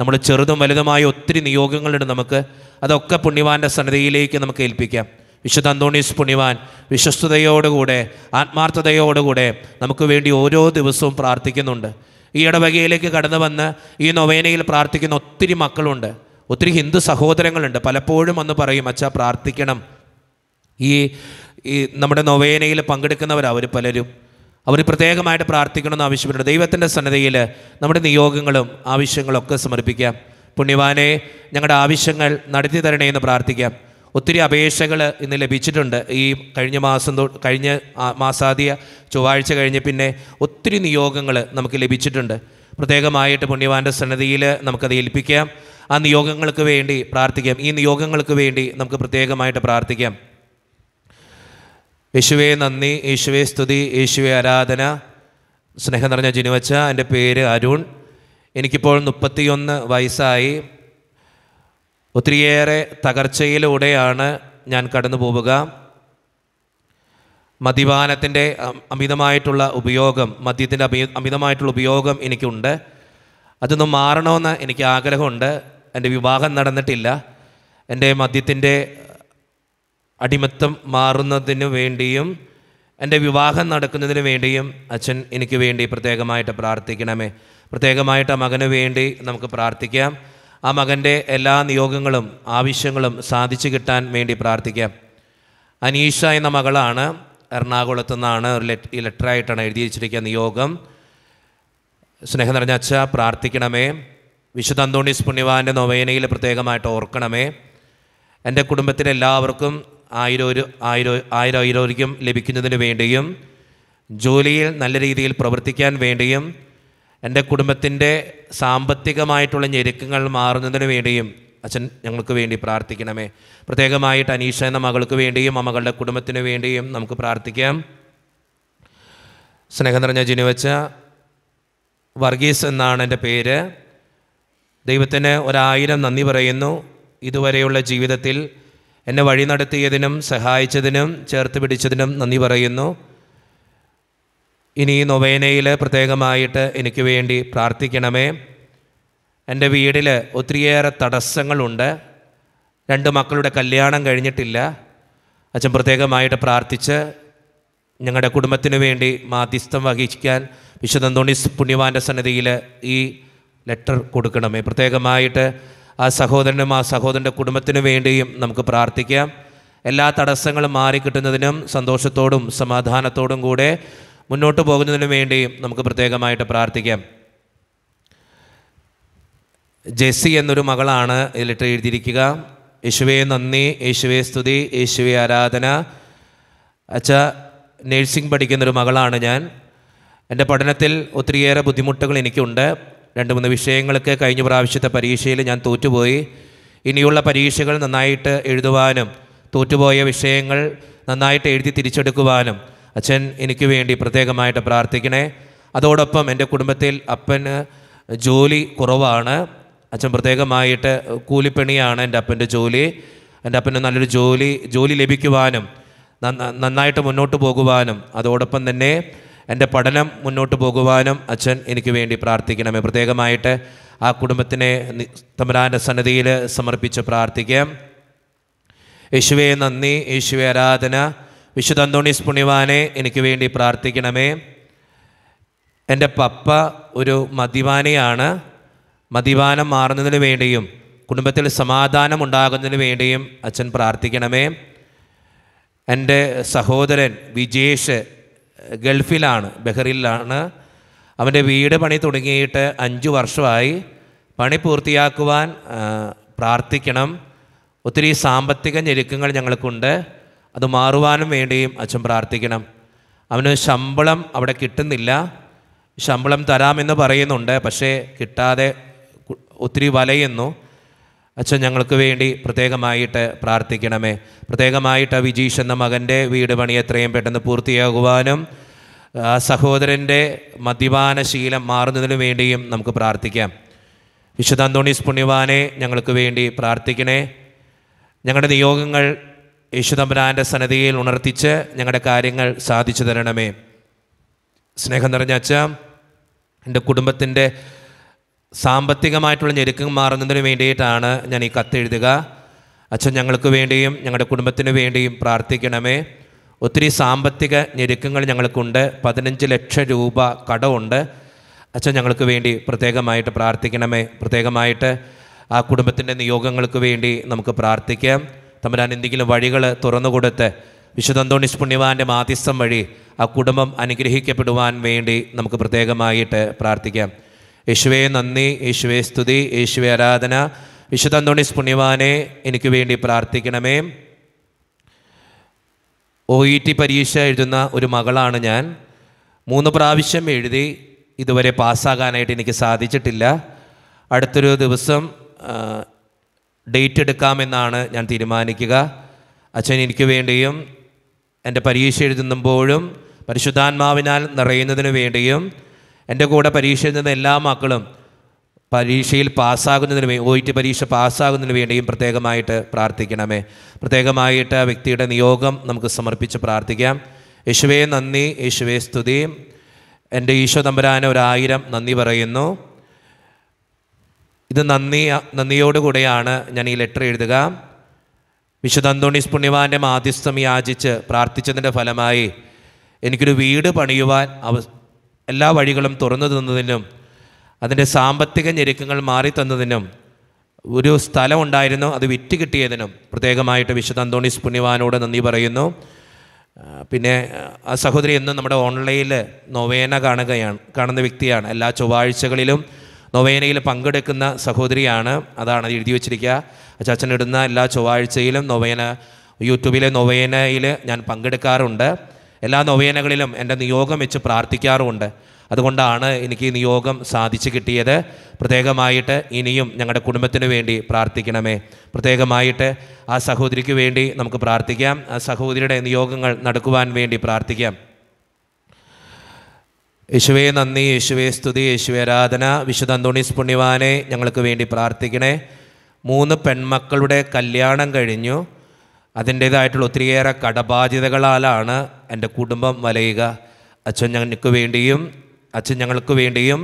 നമ്മൾ ചെറുതും വലുതുമായ ഒത്തിരി നിയോഗങ്ങളുണ്ട് നമുക്ക് അതൊക്കെ പുണ്യവാൻ്റെ സന്നദ്ധയിലേക്ക് നമുക്ക് ഏൽപ്പിക്കാം വിശുദ്ധ അന്തോണീസ് പുണ്യവാൻ വിശ്വസ്തയോടുകൂടെ ആത്മാർത്ഥതയോടുകൂടെ നമുക്ക് വേണ്ടി ഓരോ ദിവസവും പ്രാർത്ഥിക്കുന്നുണ്ട് ഈ ഇടവകയിലേക്ക് കടന്നു വന്ന് ഈ നൊവേനയിൽ പ്രാർത്ഥിക്കുന്ന ഒത്തിരി മക്കളുണ്ട് ഒത്തിരി ഹിന്ദു സഹോദരങ്ങളുണ്ട് പലപ്പോഴും ഒന്ന് പറയും അച്ഛാ പ്രാർത്ഥിക്കണം ഈ ഈ നമ്മുടെ നൊവേനയിൽ പങ്കെടുക്കുന്നവരവർ പലരും അവർ പ്രത്യേകമായിട്ട് പ്രാർത്ഥിക്കണമെന്ന് ആവശ്യപ്പെടുന്നു ദൈവത്തിൻ്റെ സന്നദ്ധയിൽ നമ്മുടെ നിയോഗങ്ങളും ആവശ്യങ്ങളൊക്കെ സമർപ്പിക്കാം പുണ്യവാനെ ഞങ്ങളുടെ ആവശ്യങ്ങൾ നടത്തി തരണേ എന്ന് പ്രാർത്ഥിക്കാം ഒത്തിരി അപേക്ഷകൾ ഇന്ന് ലഭിച്ചിട്ടുണ്ട് ഈ കഴിഞ്ഞ മാസം തൊ കഴിഞ്ഞ മാസാദ്യ ചൊവ്വാഴ്ച കഴിഞ്ഞ് പിന്നെ ഒത്തിരി നിയോഗങ്ങൾ നമുക്ക് ലഭിച്ചിട്ടുണ്ട് പ്രത്യേകമായിട്ട് പുണ്യവാൻ്റെ സന്നദ്ധിയിൽ നമുക്കത് ഏൽപ്പിക്കാം ആ നിയോഗങ്ങൾക്ക് വേണ്ടി പ്രാർത്ഥിക്കാം ഈ നിയോഗങ്ങൾക്ക് വേണ്ടി നമുക്ക് പ്രത്യേകമായിട്ട് പ്രാർത്ഥിക്കാം യേശുവെ നന്ദി യേശുവെ സ്തുതി യേശുവെ ആരാധന സ്നേഹം നിറഞ്ഞ ജിനുവച്ച എൻ്റെ പേര് അരുൺ എനിക്കിപ്പോൾ മുപ്പത്തിയൊന്ന് വയസ്സായി ഒത്തിരിയേറെ തകർച്ചയിലൂടെയാണ് ഞാൻ കടന്നു പോവുക മദ്യപാനത്തിൻ്റെ അമിതമായിട്ടുള്ള ഉപയോഗം മദ്യത്തിൻ്റെ അമി അമിതമായിട്ടുള്ള ഉപയോഗം എനിക്കുണ്ട് അതൊന്നും മാറണമെന്ന് എനിക്ക് ആഗ്രഹമുണ്ട് എൻ്റെ വിവാഹം നടന്നിട്ടില്ല എൻ്റെ മദ്യത്തിൻ്റെ അടിമത്തം മാറുന്നതിന് വേണ്ടിയും എൻ്റെ വിവാഹം നടക്കുന്നതിന് വേണ്ടിയും അച്ഛൻ എനിക്ക് വേണ്ടി പ്രത്യേകമായിട്ട് പ്രാർത്ഥിക്കണമേ പ്രത്യേകമായിട്ട് മകന് വേണ്ടി നമുക്ക് പ്രാർത്ഥിക്കാം ആ മകൻ്റെ എല്ലാ നിയോഗങ്ങളും ആവശ്യങ്ങളും സാധിച്ചു കിട്ടാൻ വേണ്ടി പ്രാർത്ഥിക്കാം അനീഷ എന്ന മകളാണ് എറണാകുളത്തു നിന്നാണ് ഒരു ലെറ്റ് ഈ ലെറ്ററായിട്ടാണ് എഴുതി വെച്ചിരിക്കുക നിയോഗം സ്നേഹം നിറഞ്ഞ അച്ഛ പ്രാർത്ഥിക്കണമേ വിശുദ്ധ അന്തോണീസ് പുണ്യവാൻ്റെ നൊവേനയിൽ പ്രത്യേകമായിട്ട് ഓർക്കണമേ എൻ്റെ കുടുംബത്തിലെ എല്ലാവർക്കും ആയിരം ആയിരം ആയിരം ഒരുക്കും ലഭിക്കുന്നതിന് വേണ്ടിയും ജോലിയിൽ നല്ല രീതിയിൽ പ്രവർത്തിക്കാൻ വേണ്ടിയും എൻ്റെ കുടുംബത്തിൻ്റെ സാമ്പത്തികമായിട്ടുള്ള ഞെരുക്കങ്ങൾ മാറുന്നതിന് വേണ്ടിയും അച്ഛൻ ഞങ്ങൾക്ക് വേണ്ടി പ്രാർത്ഥിക്കണമേ പ്രത്യേകമായിട്ട് അനീഷ എന്ന മകൾക്ക് വേണ്ടിയും ആ മകളുടെ കുടുംബത്തിന് വേണ്ടിയും നമുക്ക് പ്രാർത്ഥിക്കാം സ്നേഹം നിറഞ്ഞ ജിനുവച്ച വർഗീസ് എന്നാണ് എൻ്റെ പേര് ദൈവത്തിന് ഒരായിരം നന്ദി പറയുന്നു ഇതുവരെയുള്ള ജീവിതത്തിൽ എന്നെ വഴി നടത്തിയതിനും സഹായിച്ചതിനും ചേർത്ത് പിടിച്ചതിനും നന്ദി പറയുന്നു ഇനി ഈ നൊവേനയിൽ പ്രത്യേകമായിട്ട് എനിക്ക് വേണ്ടി പ്രാർത്ഥിക്കണമേ എൻ്റെ വീട്ടിൽ ഒത്തിരിയേറെ തടസ്സങ്ങളുണ്ട് രണ്ട് മക്കളുടെ കല്യാണം കഴിഞ്ഞിട്ടില്ല അച്ഛൻ പ്രത്യേകമായിട്ട് പ്രാർത്ഥിച്ച് ഞങ്ങളുടെ കുടുംബത്തിനു വേണ്ടി മാധ്യസ്ഥം വഹിക്കാൻ വിശുദ്ധ അന്തോണീസ് പുണ്യവാൻ്റെ സന്നിധിയിൽ ഈ ലെറ്റർ കൊടുക്കണമേ പ്രത്യേകമായിട്ട് ആ സഹോദരനും ആ സഹോദരൻ്റെ കുടുംബത്തിനു വേണ്ടിയും നമുക്ക് പ്രാർത്ഥിക്കാം എല്ലാ തടസ്സങ്ങളും മാറിക്കിട്ടുന്നതിനും സന്തോഷത്തോടും സമാധാനത്തോടും കൂടെ മുന്നോട്ട് പോകുന്നതിന് വേണ്ടി നമുക്ക് പ്രത്യേകമായിട്ട് പ്രാർത്ഥിക്കാം ജെസ്സി എന്നൊരു മകളാണ് ഇതിലിട്ട് എഴുതിയിരിക്കുക യേശുവെ നന്ദി യേശുവെ സ്തുതി യേശുവെ ആരാധന അച്ഛ നേഴ്സിംഗ് പഠിക്കുന്നൊരു മകളാണ് ഞാൻ എൻ്റെ പഠനത്തിൽ ഒത്തിരിയേറെ ബുദ്ധിമുട്ടുകൾ എനിക്കുണ്ട് രണ്ട് മൂന്ന് വിഷയങ്ങളൊക്കെ കഴിഞ്ഞ പ്രാവശ്യത്തെ പരീക്ഷയിൽ ഞാൻ തോറ്റുപോയി ഇനിയുള്ള പരീക്ഷകൾ നന്നായിട്ട് എഴുതുവാനും തോറ്റുപോയ വിഷയങ്ങൾ നന്നായിട്ട് എഴുതി തിരിച്ചെടുക്കുവാനും അച്ഛൻ എനിക്ക് വേണ്ടി പ്രത്യേകമായിട്ട് പ്രാർത്ഥിക്കണേ അതോടൊപ്പം എൻ്റെ കുടുംബത്തിൽ അപ്പന് ജോലി കുറവാണ് അച്ഛൻ പ്രത്യേകമായിട്ട് കൂലിപ്പണിയാണ് എൻ്റെ അപ്പൻ്റെ ജോലി എൻ്റെ അപ്പന് നല്ലൊരു ജോലി ജോലി ലഭിക്കുവാനും നന്നായിട്ട് മുന്നോട്ട് പോകുവാനും അതോടൊപ്പം തന്നെ എൻ്റെ പഠനം മുന്നോട്ട് പോകുവാനും അച്ഛൻ എനിക്ക് വേണ്ടി പ്രാർത്ഥിക്കണമേ പ്രത്യേകമായിട്ട് ആ കുടുംബത്തിനെ തമരാൻ്റെ സന്നദ്ധിയിൽ സമർപ്പിച്ച് പ്രാർത്ഥിക്കാം യേശുവെ നന്ദി യേശുവെ ആരാധന വിശുദ്ധ അന്തോണീസ് പുണ്യവാനെ എനിക്ക് വേണ്ടി പ്രാർത്ഥിക്കണമേ എൻ്റെ പപ്പ ഒരു മദ്യപാനിയാണ് മദ്യപാനം മാറുന്നതിന് വേണ്ടിയും കുടുംബത്തിൽ സമാധാനം ഉണ്ടാകുന്നതിന് വേണ്ടിയും അച്ഛൻ പ്രാർത്ഥിക്കണമേ എൻ്റെ സഹോദരൻ വിജേഷ് ഗൾഫിലാണ് ബഹ്റിലാണ് അവൻ്റെ വീട് പണി തുടങ്ങിയിട്ട് അഞ്ച് വർഷമായി പണി പൂർത്തിയാക്കുവാൻ പ്രാർത്ഥിക്കണം ഒത്തിരി സാമ്പത്തിക ഞെരുക്കങ്ങൾ ഞങ്ങൾക്കുണ്ട് അത് മാറുവാനും വേണ്ടിയും അച്ഛൻ പ്രാർത്ഥിക്കണം അവന് ശമ്പളം അവിടെ കിട്ടുന്നില്ല ശമ്പളം തരാമെന്ന് പറയുന്നുണ്ട് പക്ഷേ കിട്ടാതെ ഒത്തിരി വലയുന്നു അച്ഛൻ ഞങ്ങൾക്ക് വേണ്ടി പ്രത്യേകമായിട്ട് പ്രാർത്ഥിക്കണമേ പ്രത്യേകമായിട്ട് വിജീഷ് എന്ന മകൻ്റെ വീട് പണി എത്രയും പെട്ടെന്ന് പൂർത്തിയാകുവാനും സഹോദരൻ്റെ മദ്യപാന ശീലം മാറുന്നതിനു വേണ്ടിയും നമുക്ക് പ്രാർത്ഥിക്കാം വിശുദ്ധ അന്തോണീസ് പുണ്യവാനെ ഞങ്ങൾക്ക് വേണ്ടി പ്രാർത്ഥിക്കണേ ഞങ്ങളുടെ നിയോഗങ്ങൾ യേശുതമ്പനാൻ്റെ സന്നദ്ധയിൽ ഉണർത്തിച്ച് ഞങ്ങളുടെ കാര്യങ്ങൾ സാധിച്ചു തരണമേ സ്നേഹം നിറഞ്ഞ അച്ഛ എൻ്റെ കുടുംബത്തിൻ്റെ സാമ്പത്തികമായിട്ടുള്ള ഞെരുക്കം മാറുന്നതിന് വേണ്ടിയിട്ടാണ് ഞാൻ ഈ കത്തെഴുതുക അച്ഛൻ ഞങ്ങൾക്ക് വേണ്ടിയും ഞങ്ങളുടെ കുടുംബത്തിന് വേണ്ടിയും പ്രാർത്ഥിക്കണമേ ഒത്തിരി സാമ്പത്തിക ഞെരുക്കങ്ങൾ ഞങ്ങൾക്കുണ്ട് പതിനഞ്ച് ലക്ഷം രൂപ കടമുണ്ട് അച്ഛൻ ഞങ്ങൾക്ക് വേണ്ടി പ്രത്യേകമായിട്ട് പ്രാർത്ഥിക്കണമേ പ്രത്യേകമായിട്ട് ആ കുടുംബത്തിൻ്റെ നിയോഗങ്ങൾക്ക് വേണ്ടി നമുക്ക് പ്രാർത്ഥിക്കാം തമ്പുരാൻ എന്തെങ്കിലും വഴികൾ തുറന്നു കൊടുത്ത് വിശുദ്ധന്തോണിസ് പുണ്യവാൻ്റെ മാധ്യസ്ഥം വഴി ആ കുടുംബം അനുഗ്രഹിക്കപ്പെടുവാൻ വേണ്ടി നമുക്ക് പ്രത്യേകമായിട്ട് പ്രാർത്ഥിക്കാം യേശുവേ നന്ദി യേശുവേ സ്തുതി യേശുവെ ആരാധന വിശുദ്ധന്തോണിസ് പുണ്യവാനെ എനിക്ക് വേണ്ടി പ്രാർത്ഥിക്കണമേ ഒ ഇ ടി പരീക്ഷ എഴുതുന്ന ഒരു മകളാണ് ഞാൻ മൂന്ന് പ്രാവശ്യം എഴുതി ഇതുവരെ പാസ്സാകാനായിട്ട് എനിക്ക് സാധിച്ചിട്ടില്ല അടുത്തൊരു ദിവസം ഡേറ്റ് എടുക്കാമെന്നാണ് ഞാൻ തീരുമാനിക്കുക അച്ഛൻ എനിക്ക് വേണ്ടിയും എൻ്റെ പരീക്ഷ എഴുതുമ്പോഴും പരിശുദ്ധാത്മാവിനാൽ നിറയുന്നതിന് വേണ്ടിയും എൻ്റെ കൂടെ പരീക്ഷ എഴുതുന്ന എല്ലാ മക്കളും പരീക്ഷയിൽ പാസ്സാകുന്നതിന് വേ ഒ ടി പരീക്ഷ പാസ്സാകുന്നതിന് വേണ്ടിയും പ്രത്യേകമായിട്ട് പ്രാർത്ഥിക്കണമേ പ്രത്യേകമായിട്ട് ആ വ്യക്തിയുടെ നിയോഗം നമുക്ക് സമർപ്പിച്ച് പ്രാർത്ഥിക്കാം യേശുവേ നന്ദി യേശുവേ സ്തുതി എൻ്റെ ഈശോ തമ്പരാനൊരായിരം ഒരായിരം നന്ദി പറയുന്നു ഇത് നന്ദി നന്ദിയോടുകൂടെയാണ് ഞാൻ ഈ ലെറ്റർ എഴുതുക വിശുദ്ധ അന്തോണീസ് പുണ്യവാൻ്റെ മാധ്യസ്ഥം യാചിച്ച് പ്രാർത്ഥിച്ചതിൻ്റെ ഫലമായി എനിക്കൊരു വീട് പണിയുവാൻ അവ എല്ലാ വഴികളും തുറന്നു തന്നതിനും അതിൻ്റെ സാമ്പത്തിക ഞെരുക്കങ്ങൾ മാറി തന്നതിനും ഒരു സ്ഥലം ഉണ്ടായിരുന്നു അത് വിറ്റ് കിട്ടിയതിനും പ്രത്യേകമായിട്ട് വിശുദ്ധ അന്തോണീസ് പുണ്യവാനോട് നന്ദി പറയുന്നു പിന്നെ ആ സഹോദരി എന്നും നമ്മുടെ ഓൺലൈനിൽ നൊവേന കാണുകയാണ് കാണുന്ന വ്യക്തിയാണ് എല്ലാ ചൊവ്വാഴ്ചകളിലും നൊവേനയിൽ പങ്കെടുക്കുന്ന സഹോദരിയാണ് അതാണ് എഴുതി വെച്ചിരിക്കുക അച്ചാച്ചൻ ഇടുന്ന എല്ലാ ചൊവ്വാഴ്ചയിലും നൊവേന യൂട്യൂബിലെ നൊവേനയിൽ ഞാൻ പങ്കെടുക്കാറുണ്ട് എല്ലാ നൊവേനകളിലും എൻ്റെ നിയോഗം വെച്ച് പ്രാർത്ഥിക്കാറുമുണ്ട് അതുകൊണ്ടാണ് എനിക്ക് ഈ നിയോഗം സാധിച്ചു കിട്ടിയത് പ്രത്യേകമായിട്ട് ഇനിയും ഞങ്ങളുടെ കുടുംബത്തിന് വേണ്ടി പ്രാർത്ഥിക്കണമേ പ്രത്യേകമായിട്ട് ആ സഹോദരിക്ക് വേണ്ടി നമുക്ക് പ്രാർത്ഥിക്കാം ആ സഹോദരിയുടെ നിയോഗങ്ങൾ നടക്കുവാൻ വേണ്ടി പ്രാർത്ഥിക്കാം യേശുവേ നന്ദി യേശുവേ സ്തുതി യേശുവേ ആരാധന വിശുദ്ധ അന്തോണീസ് പുണ്യവാനെ ഞങ്ങൾക്ക് വേണ്ടി പ്രാർത്ഥിക്കണേ മൂന്ന് പെൺമക്കളുടെ കല്യാണം കഴിഞ്ഞു അതിൻ്റേതായിട്ടുള്ള ഒത്തിരിയേറെ കടബാധ്യതകളാലാണ് എൻ്റെ കുടുംബം വലയുക അച്ഛൻ ഞങ്ങൾക്ക് വേണ്ടിയും അച്ഛൻ ഞങ്ങൾക്ക് വേണ്ടിയും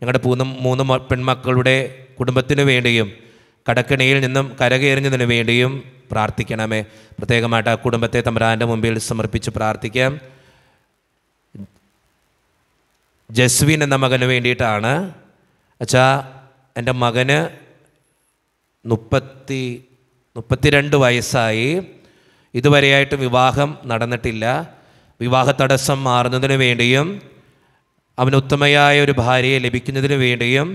ഞങ്ങളുടെ മൂന്ന് മൂന്ന് പെൺമക്കളുടെ കുടുംബത്തിന് വേണ്ടിയും കടക്കിണിയിൽ നിന്നും കരകയറിഞ്ഞതിന് വേണ്ടിയും പ്രാർത്ഥിക്കണമേ പ്രത്യേകമായിട്ട് ആ കുടുംബത്തെ തമ്പരാൻ്റെ മുമ്പിൽ സമർപ്പിച്ച് പ്രാർത്ഥിക്കാം ജസ്വിൻ എന്ന മകന് വേണ്ടിയിട്ടാണ് അച്ഛാ എൻ്റെ മകന് മുപ്പത്തി മുപ്പത്തിരണ്ട് വയസ്സായി ഇതുവരെയായിട്ട് വിവാഹം നടന്നിട്ടില്ല വിവാഹ തടസ്സം മാറുന്നതിന് വേണ്ടിയും അവന് ഉത്തമയായ ഒരു ഭാര്യയെ ലഭിക്കുന്നതിന് വേണ്ടിയും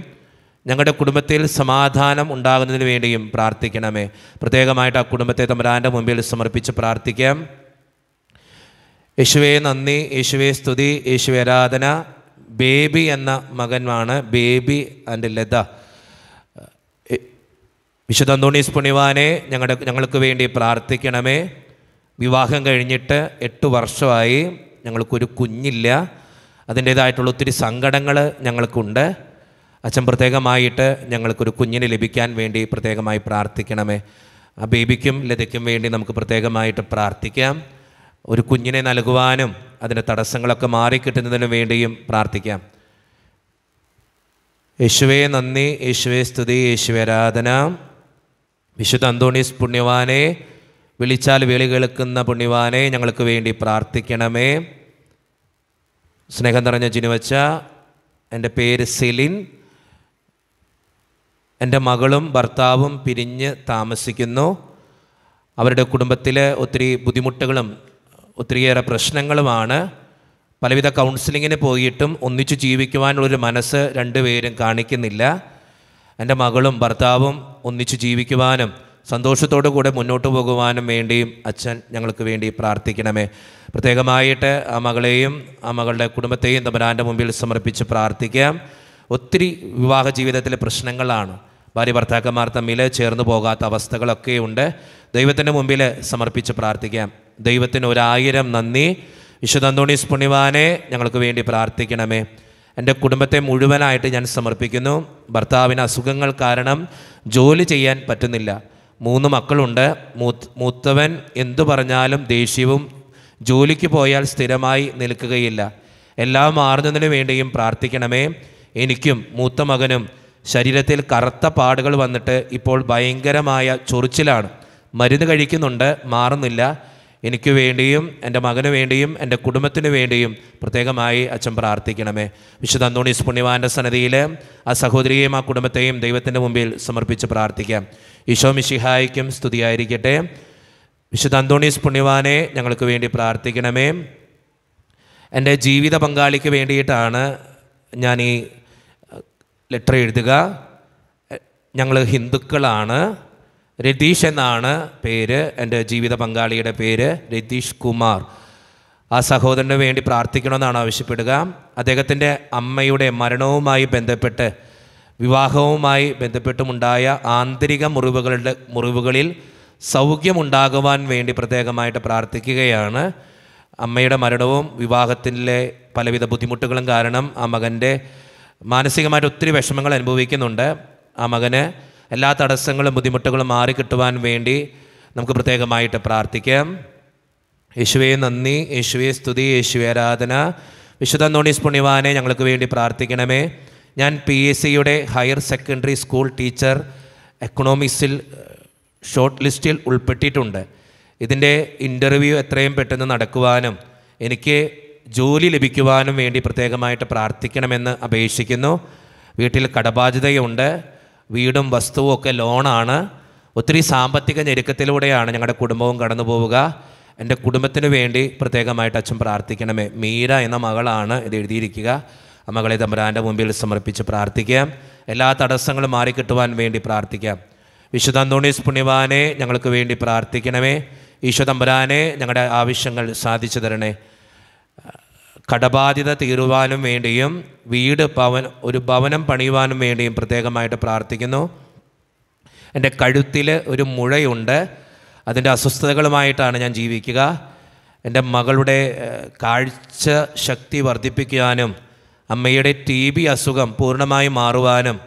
ഞങ്ങളുടെ കുടുംബത്തിൽ സമാധാനം ഉണ്ടാകുന്നതിന് വേണ്ടിയും പ്രാർത്ഥിക്കണമേ പ്രത്യേകമായിട്ട് ആ കുടുംബത്തെ തമ്പരാൻ്റെ മുമ്പിൽ സമർപ്പിച്ച് പ്രാർത്ഥിക്കാം യേശുവേ നന്ദി യേശുവേ സ്തുതി യേശുവേ ആരാധന ബേബി എന്ന മകനാണ് ബേബി ആൻഡ് ലത വിശുദ്ധ അന്തോണീസ് പുണിവാനെ ഞങ്ങളുടെ ഞങ്ങൾക്ക് വേണ്ടി പ്രാർത്ഥിക്കണമേ വിവാഹം കഴിഞ്ഞിട്ട് എട്ട് വർഷമായി ഞങ്ങൾക്കൊരു കുഞ്ഞില്ല അതിൻ്റേതായിട്ടുള്ള ഒത്തിരി സങ്കടങ്ങൾ ഞങ്ങൾക്കുണ്ട് അച്ഛൻ പ്രത്യേകമായിട്ട് ഞങ്ങൾക്കൊരു കുഞ്ഞിനെ ലഭിക്കാൻ വേണ്ടി പ്രത്യേകമായി പ്രാർത്ഥിക്കണമേ ആ ബേബിക്കും ലതയ്ക്കും വേണ്ടി നമുക്ക് പ്രത്യേകമായിട്ട് പ്രാർത്ഥിക്കാം ഒരു കുഞ്ഞിനെ നൽകുവാനും അതിൻ്റെ തടസ്സങ്ങളൊക്കെ മാറിക്കിട്ടുന്നതിനു വേണ്ടിയും പ്രാർത്ഥിക്കാം യേശുവേ നന്ദി യേശുവേ സ്തുതി യേശുവേ ആരാധന വിശുദ്ധ അന്തോണീസ് പുണ്യവാനെ വിളിച്ചാൽ വിളി കേൾക്കുന്ന പുണ്യവാനെ ഞങ്ങൾക്ക് വേണ്ടി പ്രാർത്ഥിക്കണമേ സ്നേഹം നിറഞ്ഞ ജിനുവച്ച എൻ്റെ പേര് സെലിൻ എൻ്റെ മകളും ഭർത്താവും പിരിഞ്ഞ് താമസിക്കുന്നു അവരുടെ കുടുംബത്തിലെ ഒത്തിരി ബുദ്ധിമുട്ടുകളും ഒത്തിരിയേറെ പ്രശ്നങ്ങളുമാണ് പലവിധ കൗൺസിലിങ്ങിന് പോയിട്ടും ഒന്നിച്ചു ജീവിക്കുവാനുള്ളൊരു മനസ്സ് രണ്ടുപേരും കാണിക്കുന്നില്ല എൻ്റെ മകളും ഭർത്താവും ഒന്നിച്ചു ജീവിക്കുവാനും സന്തോഷത്തോടു കൂടെ മുന്നോട്ട് പോകുവാനും വേണ്ടിയും അച്ഛൻ ഞങ്ങൾക്ക് വേണ്ടി പ്രാർത്ഥിക്കണമേ പ്രത്യേകമായിട്ട് ആ മകളെയും ആ മകളുടെ കുടുംബത്തെയും തമ്പരാൻ്റെ മുമ്പിൽ സമർപ്പിച്ച് പ്രാർത്ഥിക്കാം ഒത്തിരി വിവാഹ ജീവിതത്തിലെ പ്രശ്നങ്ങളാണ് ഭാര്യ ഭർത്താക്കന്മാർ തമ്മിൽ ചേർന്ന് പോകാത്ത അവസ്ഥകളൊക്കെയുണ്ട് ദൈവത്തിൻ്റെ മുമ്പിൽ സമർപ്പിച്ച് പ്രാർത്ഥിക്കാം ദൈവത്തിന് ഒരായിരം നന്ദി വിശുദ്ധ അന്തോണീസ് പുണ്യവാനെ ഞങ്ങൾക്ക് വേണ്ടി പ്രാർത്ഥിക്കണമേ എൻ്റെ കുടുംബത്തെ മുഴുവനായിട്ട് ഞാൻ സമർപ്പിക്കുന്നു ഭർത്താവിന് അസുഖങ്ങൾ കാരണം ജോലി ചെയ്യാൻ പറ്റുന്നില്ല മൂന്ന് മക്കളുണ്ട് മൂത്തവൻ എന്തു പറഞ്ഞാലും ദേഷ്യവും ജോലിക്ക് പോയാൽ സ്ഥിരമായി നിൽക്കുകയില്ല എല്ലാം മാറുന്നതിന് വേണ്ടിയും പ്രാർത്ഥിക്കണമേ എനിക്കും മൂത്ത മകനും ശരീരത്തിൽ കറുത്ത പാടുകൾ വന്നിട്ട് ഇപ്പോൾ ഭയങ്കരമായ ചൊറിച്ചിലാണ് മരുന്ന് കഴിക്കുന്നുണ്ട് മാറുന്നില്ല എനിക്ക് വേണ്ടിയും എൻ്റെ മകന് വേണ്ടിയും എൻ്റെ കുടുംബത്തിന് വേണ്ടിയും പ്രത്യേകമായി അച്ഛൻ പ്രാർത്ഥിക്കണമേ വിശുദ്ധ അന്തോണീസ് പുണ്യവാൻ്റെ സന്നദ്ധിയിൽ ആ സഹോദരിയെയും ആ കുടുംബത്തെയും ദൈവത്തിൻ്റെ മുമ്പിൽ സമർപ്പിച്ച് പ്രാർത്ഥിക്കാം ഈശോ മിഷിഹായിക്കും സ്തുതിയായിരിക്കട്ടെ വിശുദ്ധ അന്തോണീസ് പുണ്യവാനെ ഞങ്ങൾക്ക് വേണ്ടി പ്രാർത്ഥിക്കണമേ എൻ്റെ ജീവിത പങ്കാളിക്ക് വേണ്ടിയിട്ടാണ് ഞാൻ ഈ ലെറ്റർ എഴുതുക ഞങ്ങൾ ഹിന്ദുക്കളാണ് രതീഷ് എന്നാണ് പേര് എൻ്റെ ജീവിത പങ്കാളിയുടെ പേര് രതീഷ് കുമാർ ആ സഹോദരന് വേണ്ടി പ്രാർത്ഥിക്കണമെന്നാണ് ആവശ്യപ്പെടുക അദ്ദേഹത്തിൻ്റെ അമ്മയുടെ മരണവുമായി ബന്ധപ്പെട്ട് വിവാഹവുമായി ബന്ധപ്പെട്ടുമുണ്ടായ ആന്തരിക മുറിവുകളുടെ മുറിവുകളിൽ സൗഖ്യമുണ്ടാകുവാൻ വേണ്ടി പ്രത്യേകമായിട്ട് പ്രാർത്ഥിക്കുകയാണ് അമ്മയുടെ മരണവും വിവാഹത്തിലെ പലവിധ ബുദ്ധിമുട്ടുകളും കാരണം ആ മകൻ്റെ മാനസികമായിട്ട് ഒത്തിരി വിഷമങ്ങൾ അനുഭവിക്കുന്നുണ്ട് ആ മകന് എല്ലാ തടസ്സങ്ങളും ബുദ്ധിമുട്ടുകളും മാറിക്കിട്ടുവാൻ വേണ്ടി നമുക്ക് പ്രത്യേകമായിട്ട് പ്രാർത്ഥിക്കാം യേശുവെ നന്ദി യേശുവെ സ്തുതി യേശുവെ ആരാധന വിശുദ്ധ നോണീസ് പുണ്യവാനെ ഞങ്ങൾക്ക് വേണ്ടി പ്രാർത്ഥിക്കണമേ ഞാൻ പി എസ് സിയുടെ ഹയർ സെക്കൻഡറി സ്കൂൾ ടീച്ചർ എക്കണോമിക്സിൽ ഷോർട്ട് ലിസ്റ്റിൽ ഉൾപ്പെട്ടിട്ടുണ്ട് ഇതിൻ്റെ ഇൻ്റർവ്യൂ എത്രയും പെട്ടെന്ന് നടക്കുവാനും എനിക്ക് ജോലി ലഭിക്കുവാനും വേണ്ടി പ്രത്യേകമായിട്ട് പ്രാർത്ഥിക്കണമെന്ന് അപേക്ഷിക്കുന്നു വീട്ടിൽ കടബാധ്യതയുണ്ട് വീടും വസ്തുവും ഒക്കെ ലോണാണ് ഒത്തിരി സാമ്പത്തിക ഞെരുക്കത്തിലൂടെയാണ് ഞങ്ങളുടെ കുടുംബവും കടന്നു പോവുക എൻ്റെ കുടുംബത്തിന് വേണ്ടി പ്രത്യേകമായിട്ട് അച്ഛൻ പ്രാർത്ഥിക്കണമേ മീര എന്ന മകളാണ് ഇത് എഴുതിയിരിക്കുക ആ മകളെ തമ്പുരാൻ്റെ മുമ്പിൽ സമർപ്പിച്ച് പ്രാർത്ഥിക്കാം എല്ലാ തടസ്സങ്ങളും മാറിക്കിട്ടുവാൻ വേണ്ടി പ്രാർത്ഥിക്കാം വിശുദ്ധ അന്തോണീസ് പുണ്യവാനെ ഞങ്ങൾക്ക് വേണ്ടി പ്രാർത്ഥിക്കണമേ ഈശോ തമ്പുരാനെ ഞങ്ങളുടെ ആവശ്യങ്ങൾ സാധിച്ചു തരണേ കടബാധ്യത തീരുവാനും വേണ്ടിയും വീട് ഭവൻ ഒരു ഭവനം പണിയുവാനും വേണ്ടിയും പ്രത്യേകമായിട്ട് പ്രാർത്ഥിക്കുന്നു എൻ്റെ കഴുത്തിൽ ഒരു മുഴയുണ്ട് അതിൻ്റെ അസ്വസ്ഥതകളുമായിട്ടാണ് ഞാൻ ജീവിക്കുക എൻ്റെ മകളുടെ കാഴ്ച ശക്തി വർദ്ധിപ്പിക്കാനും അമ്മയുടെ ടി ബി അസുഖം പൂർണ്ണമായി മാറുവാനും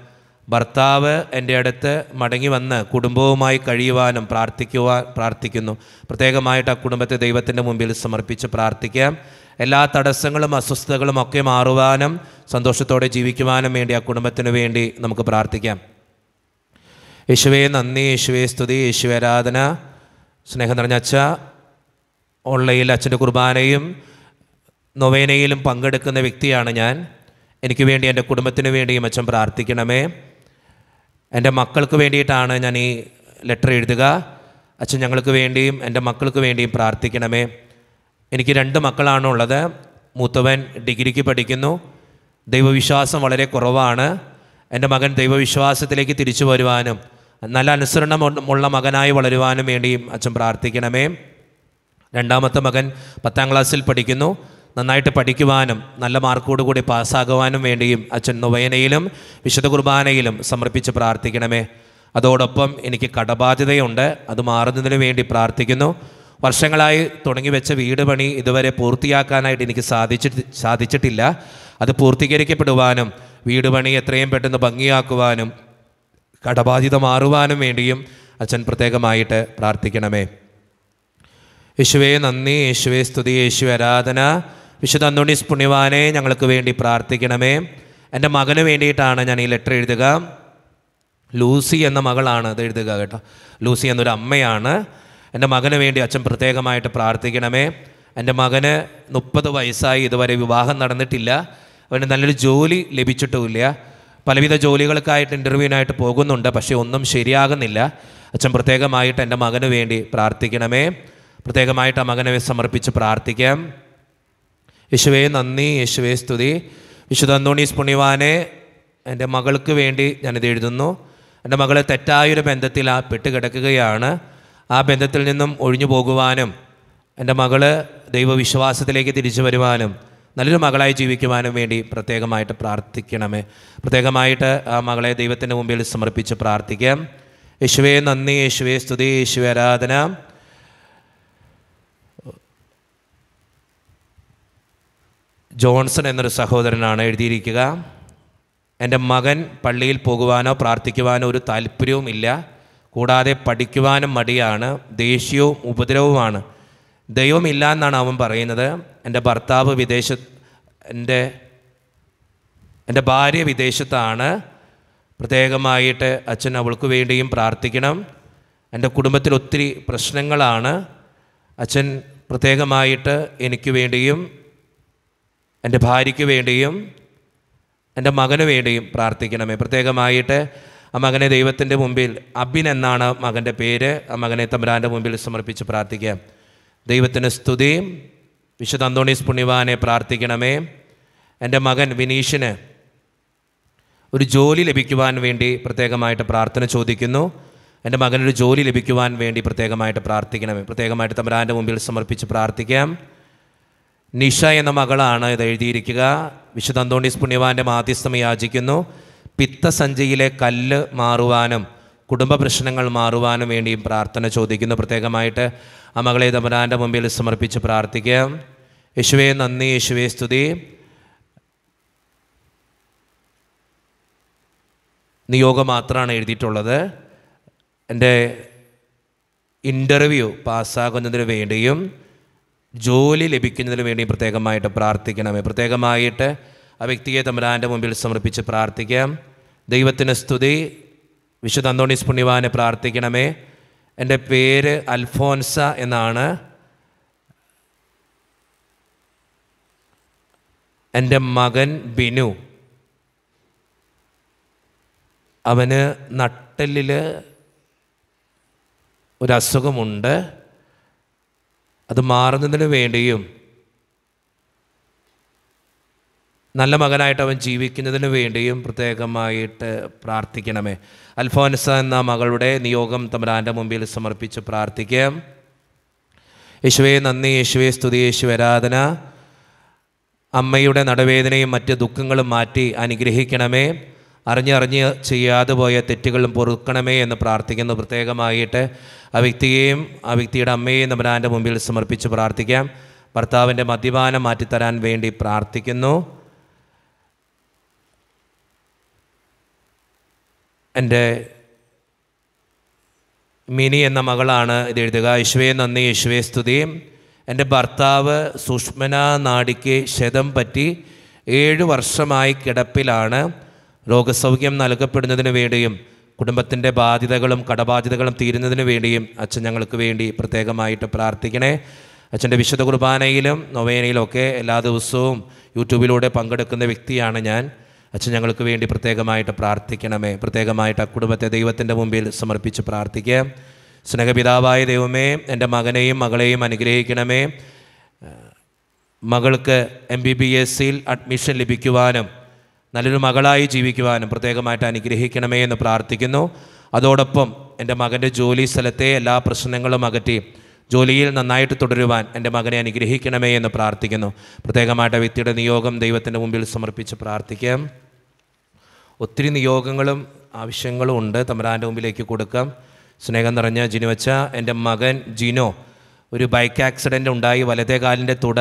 ഭർത്താവ് എൻ്റെ അടുത്ത് മടങ്ങി വന്ന് കുടുംബവുമായി കഴിയുവാനും പ്രാർത്ഥിക്കുവാൻ പ്രാർത്ഥിക്കുന്നു പ്രത്യേകമായിട്ട് ആ കുടുംബത്തെ ദൈവത്തിൻ്റെ മുമ്പിൽ സമർപ്പിച്ച് പ്രാർത്ഥിക്കാം എല്ലാ തടസ്സങ്ങളും അസ്വസ്ഥതകളും ഒക്കെ മാറുവാനും സന്തോഷത്തോടെ ജീവിക്കുവാനും വേണ്ടി ആ കുടുംബത്തിന് വേണ്ടി നമുക്ക് പ്രാർത്ഥിക്കാം യേശുവേ നന്ദി യേശുവേ സ്തുതി യേശുവേ ആരാധന സ്നേഹം നിറഞ്ഞ അച്ഛ ഓൺലൈനിൽ അച്ഛൻ്റെ കുർബാനയും നൊവേനയിലും പങ്കെടുക്കുന്ന വ്യക്തിയാണ് ഞാൻ എനിക്ക് വേണ്ടി എൻ്റെ കുടുംബത്തിന് വേണ്ടിയും അച്ഛൻ പ്രാർത്ഥിക്കണമേ എൻ്റെ മക്കൾക്ക് വേണ്ടിയിട്ടാണ് ഞാൻ ഈ ലെറ്റർ എഴുതുക അച്ഛൻ ഞങ്ങൾക്ക് വേണ്ടിയും എൻ്റെ മക്കൾക്ക് വേണ്ടിയും പ്രാർത്ഥിക്കണമേ എനിക്ക് രണ്ട് മക്കളാണുള്ളത് മൂത്തവൻ ഡിഗ്രിക്ക് പഠിക്കുന്നു ദൈവവിശ്വാസം വളരെ കുറവാണ് എൻ്റെ മകൻ ദൈവവിശ്വാസത്തിലേക്ക് തിരിച്ചു വരുവാനും നല്ല അനുസരണമുള്ള മകനായി വളരുവാനും വേണ്ടിയും അച്ഛൻ പ്രാർത്ഥിക്കണമേ രണ്ടാമത്തെ മകൻ പത്താം ക്ലാസ്സിൽ പഠിക്കുന്നു നന്നായിട്ട് പഠിക്കുവാനും നല്ല മാർക്കോട് കൂടി പാസ്സാകുവാനും വേണ്ടിയും അച്ഛൻ നൊവേനയിലും വിശുദ്ധ കുർബാനയിലും സമർപ്പിച്ച് പ്രാർത്ഥിക്കണമേ അതോടൊപ്പം എനിക്ക് കടബാധ്യതയുണ്ട് അത് മാറുന്നതിന് വേണ്ടി പ്രാർത്ഥിക്കുന്നു വർഷങ്ങളായി തുടങ്ങി വെച്ച വീട് പണി ഇതുവരെ പൂർത്തിയാക്കാനായിട്ട് എനിക്ക് സാധിച്ചിട്ട് സാധിച്ചിട്ടില്ല അത് പൂർത്തീകരിക്കപ്പെടുവാനും വീട് പണി എത്രയും പെട്ടെന്ന് ഭംഗിയാക്കുവാനും കടബാധ്യത മാറുവാനും വേണ്ടിയും അച്ഛൻ പ്രത്യേകമായിട്ട് പ്രാർത്ഥിക്കണമേ യേശുവേ നന്ദി യേശുവേ സ്തുതി യേശു ആരാധന വിശുദ്ധ അന്തോണീസ് പുണ്യവാനെ ഞങ്ങൾക്ക് വേണ്ടി പ്രാർത്ഥിക്കണമേ എൻ്റെ മകന് വേണ്ടിയിട്ടാണ് ഞാൻ ഈ ലെറ്റർ എഴുതുക ലൂസി എന്ന മകളാണ് അത് എഴുതുക കേട്ടോ ലൂസി എന്നൊരു അമ്മയാണ് എൻ്റെ മകന് വേണ്ടി അച്ഛൻ പ്രത്യേകമായിട്ട് പ്രാർത്ഥിക്കണമേ എൻ്റെ മകന് മുപ്പത് വയസ്സായി ഇതുവരെ വിവാഹം നടന്നിട്ടില്ല അവന് നല്ലൊരു ജോലി ലഭിച്ചിട്ടുമില്ല പലവിധ ജോലികൾക്കായിട്ട് ഇൻ്റർവ്യൂവിനായിട്ട് പോകുന്നുണ്ട് പക്ഷേ ഒന്നും ശരിയാകുന്നില്ല അച്ഛൻ പ്രത്യേകമായിട്ട് എൻ്റെ മകന് വേണ്ടി പ്രാർത്ഥിക്കണമേ പ്രത്യേകമായിട്ട് ആ മകനെ സമർപ്പിച്ച് പ്രാർത്ഥിക്കാം യേശുവേ നന്ദി യേശുവേ സ്തുതി വിശുദ്ധ അന്തോണീസ് പുണ്യവാനെ എൻ്റെ മകൾക്ക് വേണ്ടി ഞാനിത് എഴുതുന്നു എൻ്റെ മകളെ തെറ്റായൊരു ബന്ധത്തിൽ ആ കിടക്കുകയാണ് ആ ബന്ധത്തിൽ നിന്നും ഒഴിഞ്ഞു പോകുവാനും എൻ്റെ മകൾ ദൈവവിശ്വാസത്തിലേക്ക് തിരിച്ചു വരുവാനും നല്ലൊരു മകളായി ജീവിക്കുവാനും വേണ്ടി പ്രത്യേകമായിട്ട് പ്രാർത്ഥിക്കണമേ പ്രത്യേകമായിട്ട് ആ മകളെ ദൈവത്തിൻ്റെ മുമ്പിൽ സമർപ്പിച്ച് പ്രാർത്ഥിക്കാം യേശുവേ നന്ദി യേശുവേ സ്തുതി യേശുവേ ആരാധന ജോൺസൺ എന്നൊരു സഹോദരനാണ് എഴുതിയിരിക്കുക എൻ്റെ മകൻ പള്ളിയിൽ പോകുവാനോ പ്രാർത്ഥിക്കുവാനോ ഒരു ഇല്ല കൂടാതെ പഠിക്കുവാനും മടിയാണ് ദേഷ്യവും ഉപദ്രവവുമാണ് ദൈവമില്ല എന്നാണ് അവൻ പറയുന്നത് എൻ്റെ ഭർത്താവ് വിദേശ എൻ്റെ എൻ്റെ ഭാര്യ വിദേശത്താണ് പ്രത്യേകമായിട്ട് അച്ഛൻ അവൾക്ക് വേണ്ടിയും പ്രാർത്ഥിക്കണം എൻ്റെ കുടുംബത്തിൽ ഒത്തിരി പ്രശ്നങ്ങളാണ് അച്ഛൻ പ്രത്യേകമായിട്ട് എനിക്ക് വേണ്ടിയും എൻ്റെ ഭാര്യയ്ക്ക് വേണ്ടിയും എൻ്റെ മകന് വേണ്ടിയും പ്രാർത്ഥിക്കണമേ പ്രത്യേകമായിട്ട് ആ മകനെ ദൈവത്തിൻ്റെ മുമ്പിൽ അബിൻ എന്നാണ് മകൻ്റെ പേര് ആ മകനെ തമ്പുരാൻ്റെ മുമ്പിൽ സമർപ്പിച്ച് പ്രാർത്ഥിക്കാം ദൈവത്തിന് സ്തുതിയും വിശുദ്ധ അന്തോണീസ് പുണ്യവാനെ പ്രാർത്ഥിക്കണമേ എൻ്റെ മകൻ വിനീഷിന് ഒരു ജോലി ലഭിക്കുവാൻ വേണ്ടി പ്രത്യേകമായിട്ട് പ്രാർത്ഥന ചോദിക്കുന്നു എൻ്റെ മകനൊരു ജോലി ലഭിക്കുവാൻ വേണ്ടി പ്രത്യേകമായിട്ട് പ്രാർത്ഥിക്കണമേ പ്രത്യേകമായിട്ട് തമ്പുരാൻ്റെ മുമ്പിൽ സമർപ്പിച്ച് പ്രാർത്ഥിക്കാം നിഷ എന്ന മകളാണ് ഇത് എഴുതിയിരിക്കുക വിശുദ്ധ അന്തോണീസ് പുണ്യവാൻ്റെ മാധ്യസ്ഥം യാചിക്കുന്നു പിത്തസഞ്ചിയിലെ കല്ല് മാറുവാനും കുടുംബ പ്രശ്നങ്ങൾ മാറുവാനും വേണ്ടിയും പ്രാർത്ഥന ചോദിക്കുന്നു പ്രത്യേകമായിട്ട് ആ മകളെ തമ്പുരാൻ്റെ മുമ്പിൽ സമർപ്പിച്ച് പ്രാർത്ഥിക്കാം യേശുവേ നന്ദി യേശുവേ സ്തുതി നിയോഗം മാത്രമാണ് എഴുതിയിട്ടുള്ളത് എൻ്റെ ഇൻ്റർവ്യൂ പാസ്സാകുന്നതിന് വേണ്ടിയും ജോലി ലഭിക്കുന്നതിന് വേണ്ടി പ്രത്യേകമായിട്ട് പ്രാർത്ഥിക്കണമേ പ്രത്യേകമായിട്ട് ആ വ്യക്തിയെ തമ്പുരാൻ്റെ മുമ്പിൽ സമർപ്പിച്ച് പ്രാർത്ഥിക്കാം ദൈവത്തിന് സ്തുതി വിശുദ്ധ അന്തോണീസ് പുണ്യവാനെ പ്രാർത്ഥിക്കണമേ എൻ്റെ പേര് അൽഫോൻസ എന്നാണ് എൻ്റെ മകൻ ബിനു അവന് നട്ടലിൽ ഒരു അസുഖമുണ്ട് അത് മാറുന്നതിന് വേണ്ടിയും നല്ല മകനായിട്ട് അവൻ ജീവിക്കുന്നതിന് വേണ്ടിയും പ്രത്യേകമായിട്ട് പ്രാർത്ഥിക്കണമേ അൽഫോൻസ എന്ന മകളുടെ നിയോഗം തമരാൻ്റെ മുമ്പിൽ സമർപ്പിച്ച് പ്രാർത്ഥിക്കാം യേശുവെ നന്ദി യേശുവെ സ്തുതി യേശു ആരാധന അമ്മയുടെ നടവേദനയും മറ്റ് ദുഃഖങ്ങളും മാറ്റി അനുഗ്രഹിക്കണമേ അറിഞ്ഞറിഞ്ഞ് ചെയ്യാതെ പോയ തെറ്റുകളും പൊറുക്കണമേ എന്ന് പ്രാർത്ഥിക്കുന്നു പ്രത്യേകമായിട്ട് ആ വ്യക്തിയെയും ആ വ്യക്തിയുടെ അമ്മയെയും തമ്പുരാൻ്റെ മുമ്പിൽ സമർപ്പിച്ച് പ്രാർത്ഥിക്കാം ഭർത്താവിൻ്റെ മദ്യപാനം മാറ്റിത്തരാൻ വേണ്ടി പ്രാർത്ഥിക്കുന്നു എൻ്റെ മിനി എന്ന മകളാണ് ഇത് എഴുതുക യേശുവേ നന്ദി യേശുവേ സ്തുതി എൻ്റെ ഭർത്താവ് സുഷ്മന നാടിക്ക് ക്ഷതം പറ്റി ഏഴ് വർഷമായി കിടപ്പിലാണ് രോഗസൗഖ്യം നൽകപ്പെടുന്നതിന് വേണ്ടിയും കുടുംബത്തിൻ്റെ ബാധ്യതകളും കടബാധ്യതകളും തീരുന്നതിന് വേണ്ടിയും അച്ഛൻ ഞങ്ങൾക്ക് വേണ്ടി പ്രത്യേകമായിട്ട് പ്രാർത്ഥിക്കണേ അച്ഛൻ്റെ വിശുദ്ധ കുർബാനയിലും നൊവേനയിലൊക്കെ എല്ലാ ദിവസവും യൂട്യൂബിലൂടെ പങ്കെടുക്കുന്ന വ്യക്തിയാണ് ഞാൻ അച്ഛൻ ഞങ്ങൾക്ക് വേണ്ടി പ്രത്യേകമായിട്ട് പ്രാർത്ഥിക്കണമേ പ്രത്യേകമായിട്ട് ആ കുടുംബത്തെ ദൈവത്തിൻ്റെ മുമ്പിൽ സമർപ്പിച്ച് പ്രാർത്ഥിക്കാം സ്നേഹപിതാവായ ദൈവമേ എൻ്റെ മകനെയും മകളെയും അനുഗ്രഹിക്കണമേ മകൾക്ക് എം ബി ബി എസ്സിൽ അഡ്മിഷൻ ലഭിക്കുവാനും നല്ലൊരു മകളായി ജീവിക്കുവാനും പ്രത്യേകമായിട്ട് അനുഗ്രഹിക്കണമേ എന്ന് പ്രാർത്ഥിക്കുന്നു അതോടൊപ്പം എൻ്റെ മകൻ്റെ ജോലി സ്ഥലത്തെ എല്ലാ പ്രശ്നങ്ങളും അകറ്റി ജോലിയിൽ നന്നായിട്ട് തുടരുവാൻ എൻ്റെ മകനെ അനുഗ്രഹിക്കണമേ എന്ന് പ്രാർത്ഥിക്കുന്നു പ്രത്യേകമായിട്ട് വ്യക്തിയുടെ നിയോഗം ദൈവത്തിൻ്റെ മുമ്പിൽ സമർപ്പിച്ച് പ്രാർത്ഥിക്കാം ഒത്തിരി നിയോഗങ്ങളും ആവശ്യങ്ങളും ഉണ്ട് തമരാൻ്റെ മുമ്പിലേക്ക് കൊടുക്കാം സ്നേഹം നിറഞ്ഞ ജിനുവച്ച എൻ്റെ മകൻ ജിനോ ഒരു ബൈക്ക് ആക്സിഡൻ്റ് ഉണ്ടായി വലതേ കാലിൻ്റെ തുട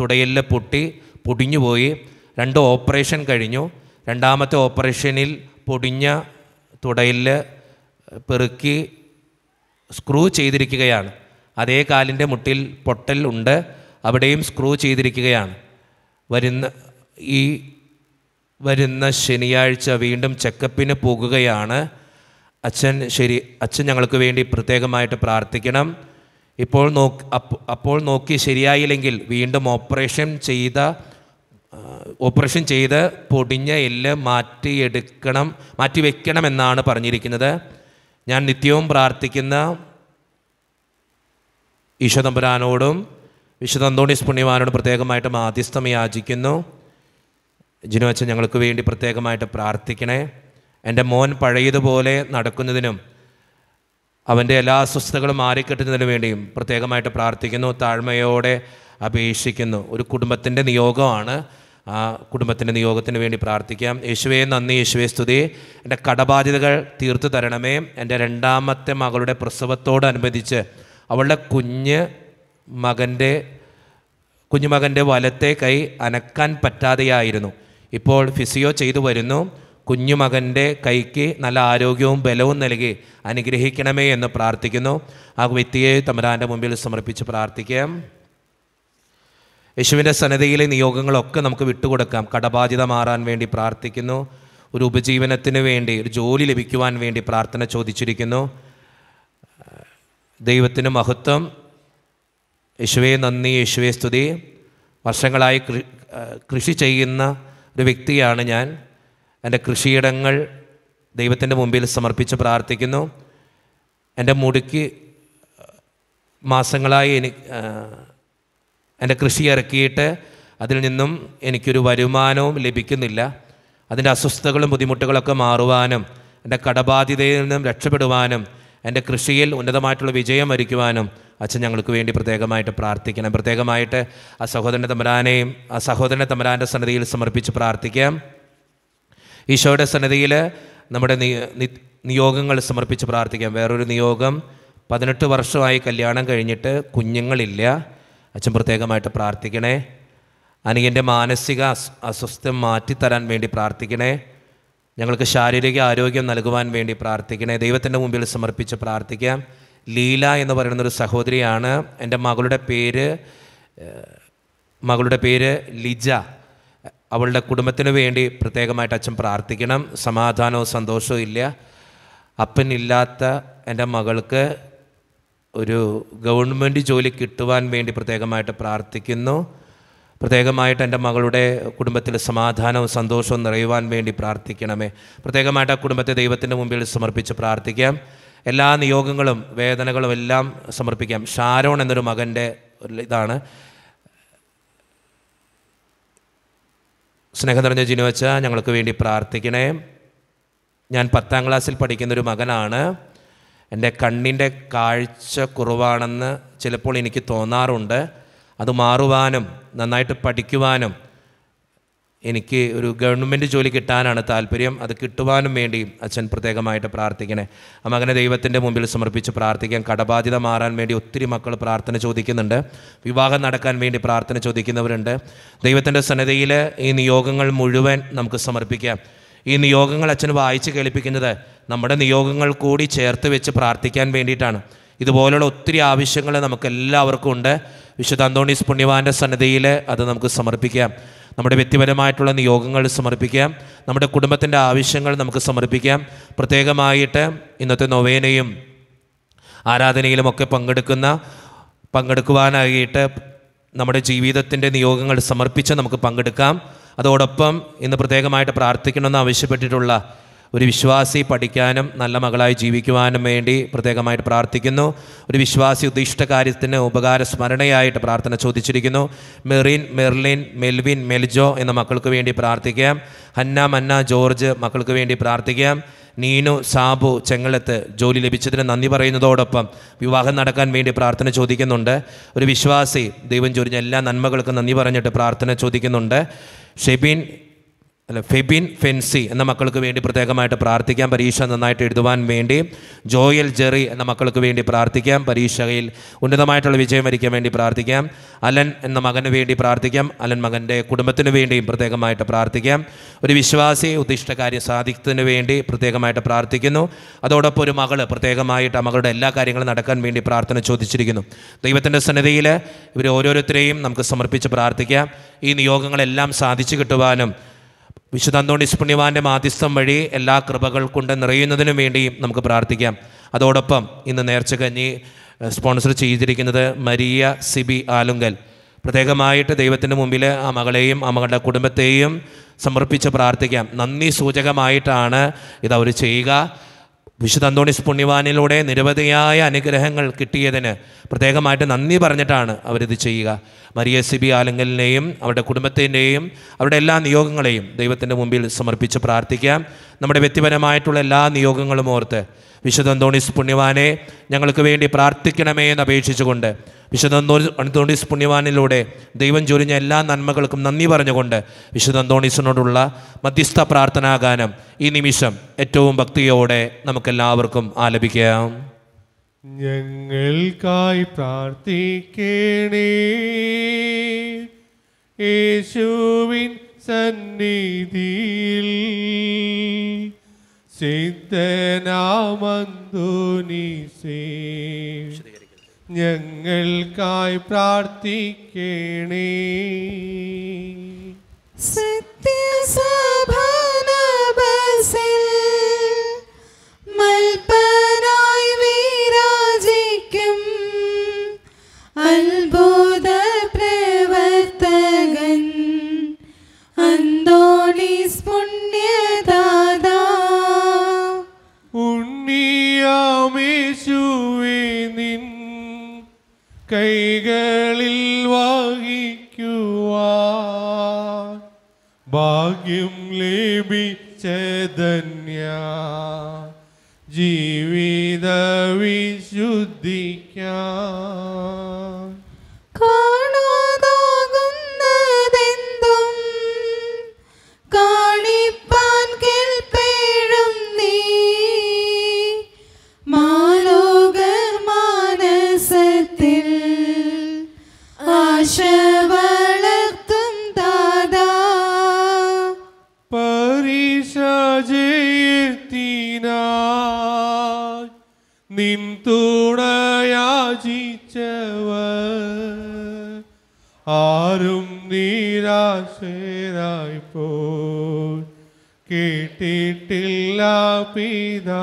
തുടയിൽ പൊട്ടി പൊടിഞ്ഞുപോയി രണ്ട് ഓപ്പറേഷൻ കഴിഞ്ഞു രണ്ടാമത്തെ ഓപ്പറേഷനിൽ പൊടിഞ്ഞ തുടയിൽ പെറുക്കി സ്ക്രൂ ചെയ്തിരിക്കുകയാണ് അതേ കാലിൻ്റെ മുട്ടിൽ പൊട്ടൽ ഉണ്ട് അവിടെയും സ്ക്രൂ ചെയ്തിരിക്കുകയാണ് വരുന്ന ഈ വരുന്ന ശനിയാഴ്ച വീണ്ടും ചെക്കപ്പിന് പോകുകയാണ് അച്ഛൻ ശരി അച്ഛൻ ഞങ്ങൾക്ക് വേണ്ടി പ്രത്യേകമായിട്ട് പ്രാർത്ഥിക്കണം ഇപ്പോൾ നോക്കി അപ്പോൾ നോക്കി ശരിയായില്ലെങ്കിൽ വീണ്ടും ഓപ്പറേഷൻ ചെയ്ത ഓപ്പറേഷൻ ചെയ്ത് പൊടിഞ്ഞ എല്ല് മാറ്റിയെടുക്കണം എന്നാണ് പറഞ്ഞിരിക്കുന്നത് ഞാൻ നിത്യവും പ്രാർത്ഥിക്കുന്ന ഈശ്വതമ്പുരാനോടും വിശുദ്ധ അന്തോണീസ് പുണ്യവാനോടും പ്രത്യേകമായിട്ട് മാധ്യസ്ഥം യാചിക്കുന്നു ജിനു അച്ഛൻ ഞങ്ങൾക്ക് വേണ്ടി പ്രത്യേകമായിട്ട് പ്രാർത്ഥിക്കണേ എൻ്റെ മോൻ പഴയതുപോലെ നടക്കുന്നതിനും അവൻ്റെ എല്ലാ അസ്വസ്ഥതകളും മാറിക്കിട്ടുന്നതിനു വേണ്ടിയും പ്രത്യേകമായിട്ട് പ്രാർത്ഥിക്കുന്നു താഴ്മയോടെ അപേക്ഷിക്കുന്നു ഒരു കുടുംബത്തിൻ്റെ നിയോഗമാണ് ആ കുടുംബത്തിൻ്റെ നിയോഗത്തിന് വേണ്ടി പ്രാർത്ഥിക്കാം യേശുവേ നന്ദി യേശുവേ സ്തുതി എൻ്റെ കടബാധ്യതകൾ തീർത്തു തരണമേ എൻ്റെ രണ്ടാമത്തെ മകളുടെ പ്രസവത്തോടനുബന്ധിച്ച് അവളുടെ കുഞ്ഞ് മകൻ്റെ കുഞ്ഞുമകൻ്റെ വലത്തെ കൈ അനക്കാൻ പറ്റാതെയായിരുന്നു ഇപ്പോൾ ഫിസിയോ ചെയ്തു വരുന്നു കുഞ്ഞുമകൻ്റെ കൈക്ക് നല്ല ആരോഗ്യവും ബലവും നൽകി അനുഗ്രഹിക്കണമേ എന്ന് പ്രാർത്ഥിക്കുന്നു ആ വ്യക്തിയെ തമരാൻ്റെ മുമ്പിൽ സമർപ്പിച്ച് പ്രാർത്ഥിക്കാം യേശുവിൻ്റെ സന്നദ്ധയിലെ നിയോഗങ്ങളൊക്കെ നമുക്ക് വിട്ടുകൊടുക്കാം കടബാധ്യത മാറാൻ വേണ്ടി പ്രാർത്ഥിക്കുന്നു ഒരു ഉപജീവനത്തിന് വേണ്ടി ഒരു ജോലി ലഭിക്കുവാൻ വേണ്ടി പ്രാർത്ഥന ചോദിച്ചിരിക്കുന്നു ദൈവത്തിന് മഹത്വം യേശുവെ നന്ദി യേശുവെ സ്തുതി വർഷങ്ങളായി കൃഷി ചെയ്യുന്ന ഒരു വ്യക്തിയാണ് ഞാൻ എൻ്റെ കൃഷിയിടങ്ങൾ ദൈവത്തിൻ്റെ മുമ്പിൽ സമർപ്പിച്ച് പ്രാർത്ഥിക്കുന്നു എൻ്റെ മുടിക്ക് മാസങ്ങളായി എനിക്ക് എൻ്റെ കൃഷി ഇറക്കിയിട്ട് അതിൽ നിന്നും എനിക്കൊരു വരുമാനവും ലഭിക്കുന്നില്ല അതിൻ്റെ അസ്വസ്ഥതകളും ബുദ്ധിമുട്ടുകളൊക്കെ മാറുവാനും എൻ്റെ കടബാധ്യതയിൽ നിന്നും രക്ഷപ്പെടുവാനും എൻ്റെ കൃഷിയിൽ ഉന്നതമായിട്ടുള്ള വിജയം വരിക്കുവാനും അച്ഛൻ ഞങ്ങൾക്ക് വേണ്ടി പ്രത്യേകമായിട്ട് പ്രാർത്ഥിക്കണം പ്രത്യേകമായിട്ട് ആ സഹോദരൻ്റെ തമ്പരാനെയും ആ സഹോദരൻ്റെ തമ്പരാൻ്റെ സന്നദ്ധിയിൽ സമർപ്പിച്ച് പ്രാർത്ഥിക്കാം ഈശോയുടെ സന്നദ്ധിയിൽ നമ്മുടെ നിയോഗങ്ങൾ സമർപ്പിച്ച് പ്രാർത്ഥിക്കാം വേറൊരു നിയോഗം പതിനെട്ട് വർഷമായി കല്യാണം കഴിഞ്ഞിട്ട് കുഞ്ഞുങ്ങളില്ല അച്ഛൻ പ്രത്യേകമായിട്ട് പ്രാർത്ഥിക്കണേ അനിയൻ്റെ മാനസിക അസ്വസ്ഥം മാറ്റിത്തരാൻ വേണ്ടി പ്രാർത്ഥിക്കണേ ഞങ്ങൾക്ക് ശാരീരിക ആരോഗ്യം നൽകുവാൻ വേണ്ടി പ്രാർത്ഥിക്കണേ ദൈവത്തിൻ്റെ മുമ്പിൽ സമർപ്പിച്ച് പ്രാർത്ഥിക്കാം ലീല എന്ന് പറയുന്നൊരു സഹോദരിയാണ് എൻ്റെ മകളുടെ പേര് മകളുടെ പേര് ലിജ അവളുടെ കുടുംബത്തിന് വേണ്ടി പ്രത്യേകമായിട്ട് അച്ഛൻ പ്രാർത്ഥിക്കണം സമാധാനവും സന്തോഷവും ഇല്ല അപ്പനില്ലാത്ത എൻ്റെ മകൾക്ക് ഒരു ഗവൺമെൻറ് ജോലി കിട്ടുവാൻ വേണ്ടി പ്രത്യേകമായിട്ട് പ്രാർത്ഥിക്കുന്നു പ്രത്യേകമായിട്ട് എൻ്റെ മകളുടെ കുടുംബത്തിൽ സമാധാനവും സന്തോഷവും നിറയുവാൻ വേണ്ടി പ്രാർത്ഥിക്കണമേ പ്രത്യേകമായിട്ട് ആ കുടുംബത്തെ ദൈവത്തിൻ്റെ മുമ്പിൽ സമർപ്പിച്ച് പ്രാർത്ഥിക്കാം എല്ലാ നിയോഗങ്ങളും വേദനകളും എല്ലാം സമർപ്പിക്കാം ഷാരോൺ എന്നൊരു മകൻ്റെ ഇതാണ് സ്നേഹം നിറഞ്ഞ ജിനുവച്ച ഞങ്ങൾക്ക് വേണ്ടി പ്രാർത്ഥിക്കണേ ഞാൻ പത്താം ക്ലാസ്സിൽ പഠിക്കുന്നൊരു മകനാണ് എൻ്റെ കണ്ണിൻ്റെ കാഴ്ച കുറവാണെന്ന് ചിലപ്പോൾ എനിക്ക് തോന്നാറുണ്ട് അത് മാറുവാനും നന്നായിട്ട് പഠിക്കുവാനും എനിക്ക് ഒരു ഗവൺമെൻറ് ജോലി കിട്ടാനാണ് താല്പര്യം അത് കിട്ടുവാനും വേണ്ടി അച്ഛൻ പ്രത്യേകമായിട്ട് പ്രാർത്ഥിക്കണേ ആ മകനെ ദൈവത്തിൻ്റെ മുമ്പിൽ സമർപ്പിച്ച് പ്രാർത്ഥിക്കാം കടബാധ്യത മാറാൻ വേണ്ടി ഒത്തിരി മക്കൾ പ്രാർത്ഥന ചോദിക്കുന്നുണ്ട് വിവാഹം നടക്കാൻ വേണ്ടി പ്രാർത്ഥന ചോദിക്കുന്നവരുണ്ട് ദൈവത്തിൻ്റെ സന്നദ്ധയിൽ ഈ നിയോഗങ്ങൾ മുഴുവൻ നമുക്ക് സമർപ്പിക്കാം ഈ നിയോഗങ്ങൾ അച്ഛൻ വായിച്ച് കേൾപ്പിക്കുന്നത് നമ്മുടെ നിയോഗങ്ങൾ കൂടി ചേർത്ത് വെച്ച് പ്രാർത്ഥിക്കാൻ വേണ്ടിയിട്ടാണ് ഇതുപോലുള്ള ഒത്തിരി ആവശ്യങ്ങൾ നമുക്ക് എല്ലാവർക്കും ഉണ്ട് വിശുദ്ധ അന്തോണീസ് പുണ്യവാൻ്റെ സന്നദ്ധയിൽ അത് നമുക്ക് സമർപ്പിക്കാം നമ്മുടെ വ്യക്തിപരമായിട്ടുള്ള നിയോഗങ്ങൾ സമർപ്പിക്കാം നമ്മുടെ കുടുംബത്തിൻ്റെ ആവശ്യങ്ങൾ നമുക്ക് സമർപ്പിക്കാം പ്രത്യേകമായിട്ട് ഇന്നത്തെ നൊവേനയും ആരാധനയിലുമൊക്കെ പങ്കെടുക്കുന്ന പങ്കെടുക്കുവാനായിട്ട് നമ്മുടെ ജീവിതത്തിൻ്റെ നിയോഗങ്ങൾ സമർപ്പിച്ച് നമുക്ക് പങ്കെടുക്കാം അതോടൊപ്പം ഇന്ന് പ്രത്യേകമായിട്ട് പ്രാർത്ഥിക്കണമെന്ന് ആവശ്യപ്പെട്ടിട്ടുള്ള ഒരു വിശ്വാസി പഠിക്കാനും നല്ല മകളായി ജീവിക്കുവാനും വേണ്ടി പ്രത്യേകമായിട്ട് പ്രാർത്ഥിക്കുന്നു ഒരു വിശ്വാസി ഉദ്ദിഷ്ട കാര്യത്തിന് ഉപകാര സ്മരണയായിട്ട് പ്രാർത്ഥന ചോദിച്ചിരിക്കുന്നു മെറിൻ മെർലിൻ മെൽവിൻ മെൽജോ എന്ന മക്കൾക്ക് വേണ്ടി പ്രാർത്ഥിക്കാം ഹന്ന മന്ന ജോർജ് മക്കൾക്ക് വേണ്ടി പ്രാർത്ഥിക്കാം നീനു സാബു ചെങ്ങളത്ത് ജോലി ലഭിച്ചതിന് നന്ദി പറയുന്നതോടൊപ്പം വിവാഹം നടക്കാൻ വേണ്ടി പ്രാർത്ഥന ചോദിക്കുന്നുണ്ട് ഒരു വിശ്വാസി ദൈവം ചൊരിഞ്ഞ എല്ലാ നന്മകൾക്കും നന്ദി പറഞ്ഞിട്ട് പ്രാർത്ഥന ചോദിക്കുന്നുണ്ട് Sabine അല്ല ഫെബിൻ ഫെൻസി എന്ന മക്കൾക്ക് വേണ്ടി പ്രത്യേകമായിട്ട് പ്രാർത്ഥിക്കാം പരീക്ഷ നന്നായിട്ട് എഴുതുവാൻ വേണ്ടി ജോയൽ ജെറി എന്ന മക്കൾക്ക് വേണ്ടി പ്രാർത്ഥിക്കാം പരീക്ഷയിൽ ഉന്നതമായിട്ടുള്ള വിജയം വരിക്കാൻ വേണ്ടി പ്രാർത്ഥിക്കാം അലൻ എന്ന മകന് വേണ്ടി പ്രാർത്ഥിക്കാം അലൻ മകൻ്റെ കുടുംബത്തിന് വേണ്ടിയും പ്രത്യേകമായിട്ട് പ്രാർത്ഥിക്കാം ഒരു വിശ്വാസി ഉദ്ദിഷ്ട കാര്യം സാധിക്കുന്നതിന് വേണ്ടി പ്രത്യേകമായിട്ട് പ്രാർത്ഥിക്കുന്നു അതോടൊപ്പം ഒരു മകൾ പ്രത്യേകമായിട്ട് ആ മകളുടെ എല്ലാ കാര്യങ്ങളും നടക്കാൻ വേണ്ടി പ്രാർത്ഥന ചോദിച്ചിരിക്കുന്നു ദൈവത്തിൻ്റെ സന്നിധിയിൽ ഇവർ ഓരോരുത്തരെയും നമുക്ക് സമർപ്പിച്ച് പ്രാർത്ഥിക്കാം ഈ നിയോഗങ്ങളെല്ലാം സാധിച്ചു കിട്ടുവാനും വിശുദ്ധന്തോണിസ് പുണ്യവാൻ്റെ മാധ്യസ്ഥം വഴി എല്ലാ കൃപകൾ കൊണ്ട് നിറയുന്നതിനും വേണ്ടിയും നമുക്ക് പ്രാർത്ഥിക്കാം അതോടൊപ്പം ഇന്ന് നേർച്ച കഞ്ഞി സ്പോൺസർ ചെയ്തിരിക്കുന്നത് മരിയ സിബി ആലുങ്കൽ പ്രത്യേകമായിട്ട് ദൈവത്തിൻ്റെ മുമ്പിൽ ആ മകളെയും ആ മകളുടെ കുടുംബത്തെയും സമർപ്പിച്ച് പ്രാർത്ഥിക്കാം നന്ദി സൂചകമായിട്ടാണ് ഇതവർ ചെയ്യുക വിശുദ്ധ അന്തോണിസ് പുണ്യവാനിലൂടെ നിരവധിയായ അനുഗ്രഹങ്ങൾ കിട്ടിയതിന് പ്രത്യേകമായിട്ട് നന്ദി പറഞ്ഞിട്ടാണ് അവരിത് ചെയ്യുക മരിയ സി ബി ആലങ്കലിനെയും അവരുടെ കുടുംബത്തിൻ്റെയും അവരുടെ എല്ലാ നിയോഗങ്ങളെയും ദൈവത്തിൻ്റെ മുമ്പിൽ സമർപ്പിച്ച് പ്രാർത്ഥിക്കാം നമ്മുടെ വ്യക്തിപരമായിട്ടുള്ള എല്ലാ നിയോഗങ്ങളും ഓർത്ത് വിശുദ്ധന്തോണിസ് പുണ്യവാനെ ഞങ്ങൾക്ക് വേണ്ടി പ്രാർത്ഥിക്കണമേ എന്ന് അപേക്ഷിച്ചുകൊണ്ട് വിശുദ്ധന്തോണിസ് പുണ്യവാനിലൂടെ ദൈവം ചൊരിഞ്ഞ എല്ലാ നന്മകൾക്കും നന്ദി പറഞ്ഞുകൊണ്ട് വിശുദ്ധന്തോണിസിനോടുള്ള മധ്യസ്ഥ പ്രാർത്ഥനാഗാനം ഈ നിമിഷം ഏറ്റവും ഭക്തിയോടെ നമുക്കെല്ലാവർക്കും ആലപിക്കാം ഞങ്ങൾക്കായി പ്രാർത്ഥിക്കണേ യേശുവിൻ സന്നിധിയിൽ ചിന്തനാമന്തുനി ഞങ്ങൾക്കായി പ്രാർത്ഥിക്കണേ സത്യസഭാ കൈകളിൽ വാങ്ങിക്കുവാ ഭാഗ്യം ലഭിച്ചതന്യ ജീവിത വിജ Be pida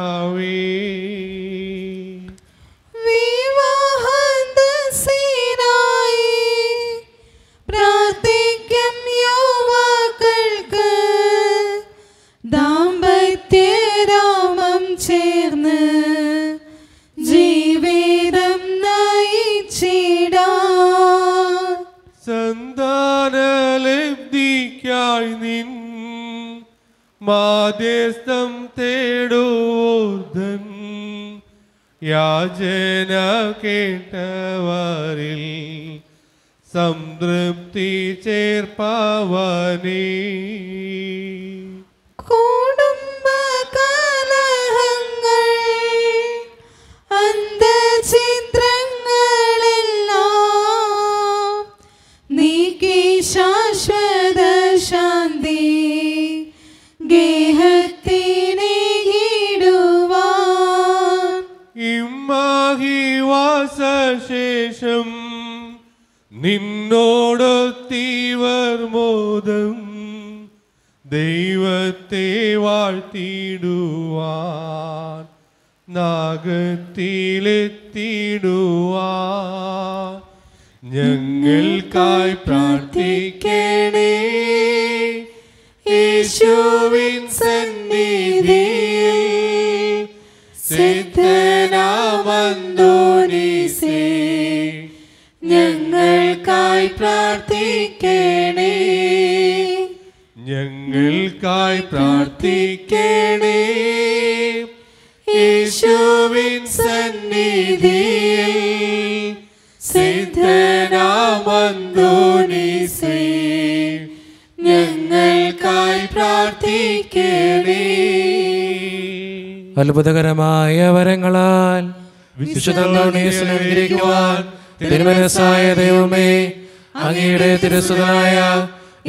അത്ഭുതകരമായ വരങ്ങളാൽ വിശുദ്ധീകരിക്കുവാൻ തിരുമനസായ ദൈവമേ അങ്ങയുടെ തിരുസുതനായ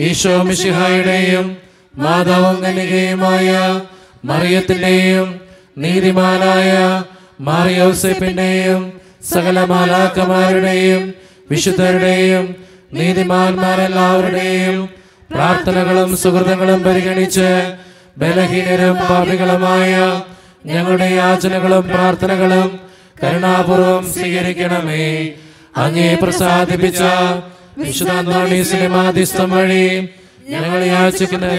ഈശോ മിശിഹായുടെയും മാതാവും കനികയുമായ മറിയത്തിൻ്റെയും നീതിമാനായ മാറിയോസെപ്പിൻ്റെയും സകല മാലാക്കമാരുടെയും വിശുദ്ധരുടെയും നീതിമാന്മാരെല്ലാവരുടെയും പ്രാർത്ഥനകളും സുഹൃതങ്ങളും പരിഗണിച്ച് ബലഹീനരും പാപികളുമായ ഞങ്ങളുടെ യാചനകളും പ്രാർത്ഥനകളും കരുണാപൂർവം സ്വീകരിക്കണമേ അങ്ങേ പ്രസാദിപ്പിച്ച വിശുദ്ധാന്തോണീസിന്റെ മാധ്യസ്ഥം വഴി ഞങ്ങൾ യാചിക്കുന്ന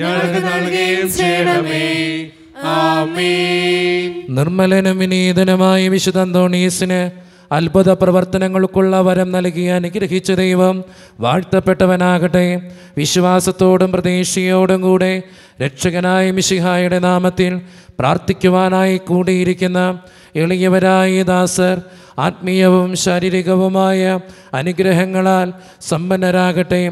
ഞങ്ങൾക്ക് നൽകുകയും ചെയ്യണമേ നിർമ്മലനും വിനീതനുമായ വിശുദ്ധ അന്തോണീസിന് അത്ഭുത പ്രവർത്തനങ്ങൾക്കുള്ള വരം നൽകി അനുഗ്രഹിച്ച ദൈവം വാഴ്ത്തപ്പെട്ടവനാകട്ടെ വിശ്വാസത്തോടും പ്രതീക്ഷയോടും കൂടെ രക്ഷകനായ മിശിഹായുടെ നാമത്തിൽ പ്രാർത്ഥിക്കുവാനായി കൂടിയിരിക്കുന്ന എളിയവരായ ദാസർ ആത്മീയവും ശാരീരികവുമായ അനുഗ്രഹങ്ങളാൽ സമ്പന്നരാകട്ടെ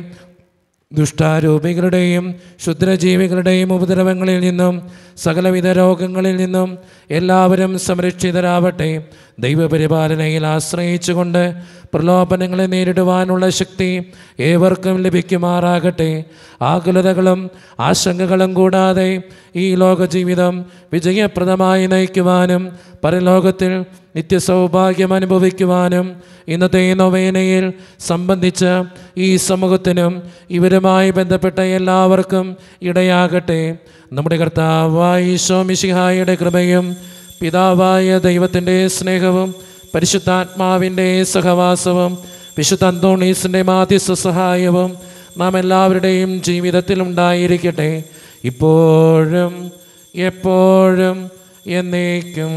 ദുഷ്ടാരൂപികളുടെയും ക്ഷുദ്രജീവികളുടെയും ഉപദ്രവങ്ങളിൽ നിന്നും സകലവിധ രോഗങ്ങളിൽ നിന്നും എല്ലാവരും സംരക്ഷിതരാവട്ടെ ദൈവപരിപാലനയിൽ ആശ്രയിച്ചുകൊണ്ട് പ്രലോഭനങ്ങളെ നേരിടുവാനുള്ള ശക്തി ഏവർക്കും ലഭിക്കുമാറാകട്ടെ ആകുലതകളും ആശങ്കകളും കൂടാതെ ഈ ലോകജീവിതം വിജയപ്രദമായി നയിക്കുവാനും പരലോകത്തിൽ നിത്യസൗഭാഗ്യം അനുഭവിക്കുവാനും ഇന്നത്തെ നൊവേനയിൽ സംബന്ധിച്ച ഈ സമൂഹത്തിനും ഇവരുമായി ബന്ധപ്പെട്ട എല്ലാവർക്കും ഇടയാകട്ടെ നമ്മുടെ കർത്താവായി മിശിഹായുടെ കൃപയും പിതാവായ ദൈവത്തിൻ്റെ സ്നേഹവും പരിശുദ്ധാത്മാവിൻ്റെ സഹവാസവും വിശുദ്ധ അന്തോണീസിൻ്റെ മാധ്യസ്ഥ സഹായവും നാം എല്ലാവരുടെയും ജീവിതത്തിൽ ഉണ്ടായിരിക്കട്ടെ ഇപ്പോഴും എപ്പോഴും എന്നേക്കും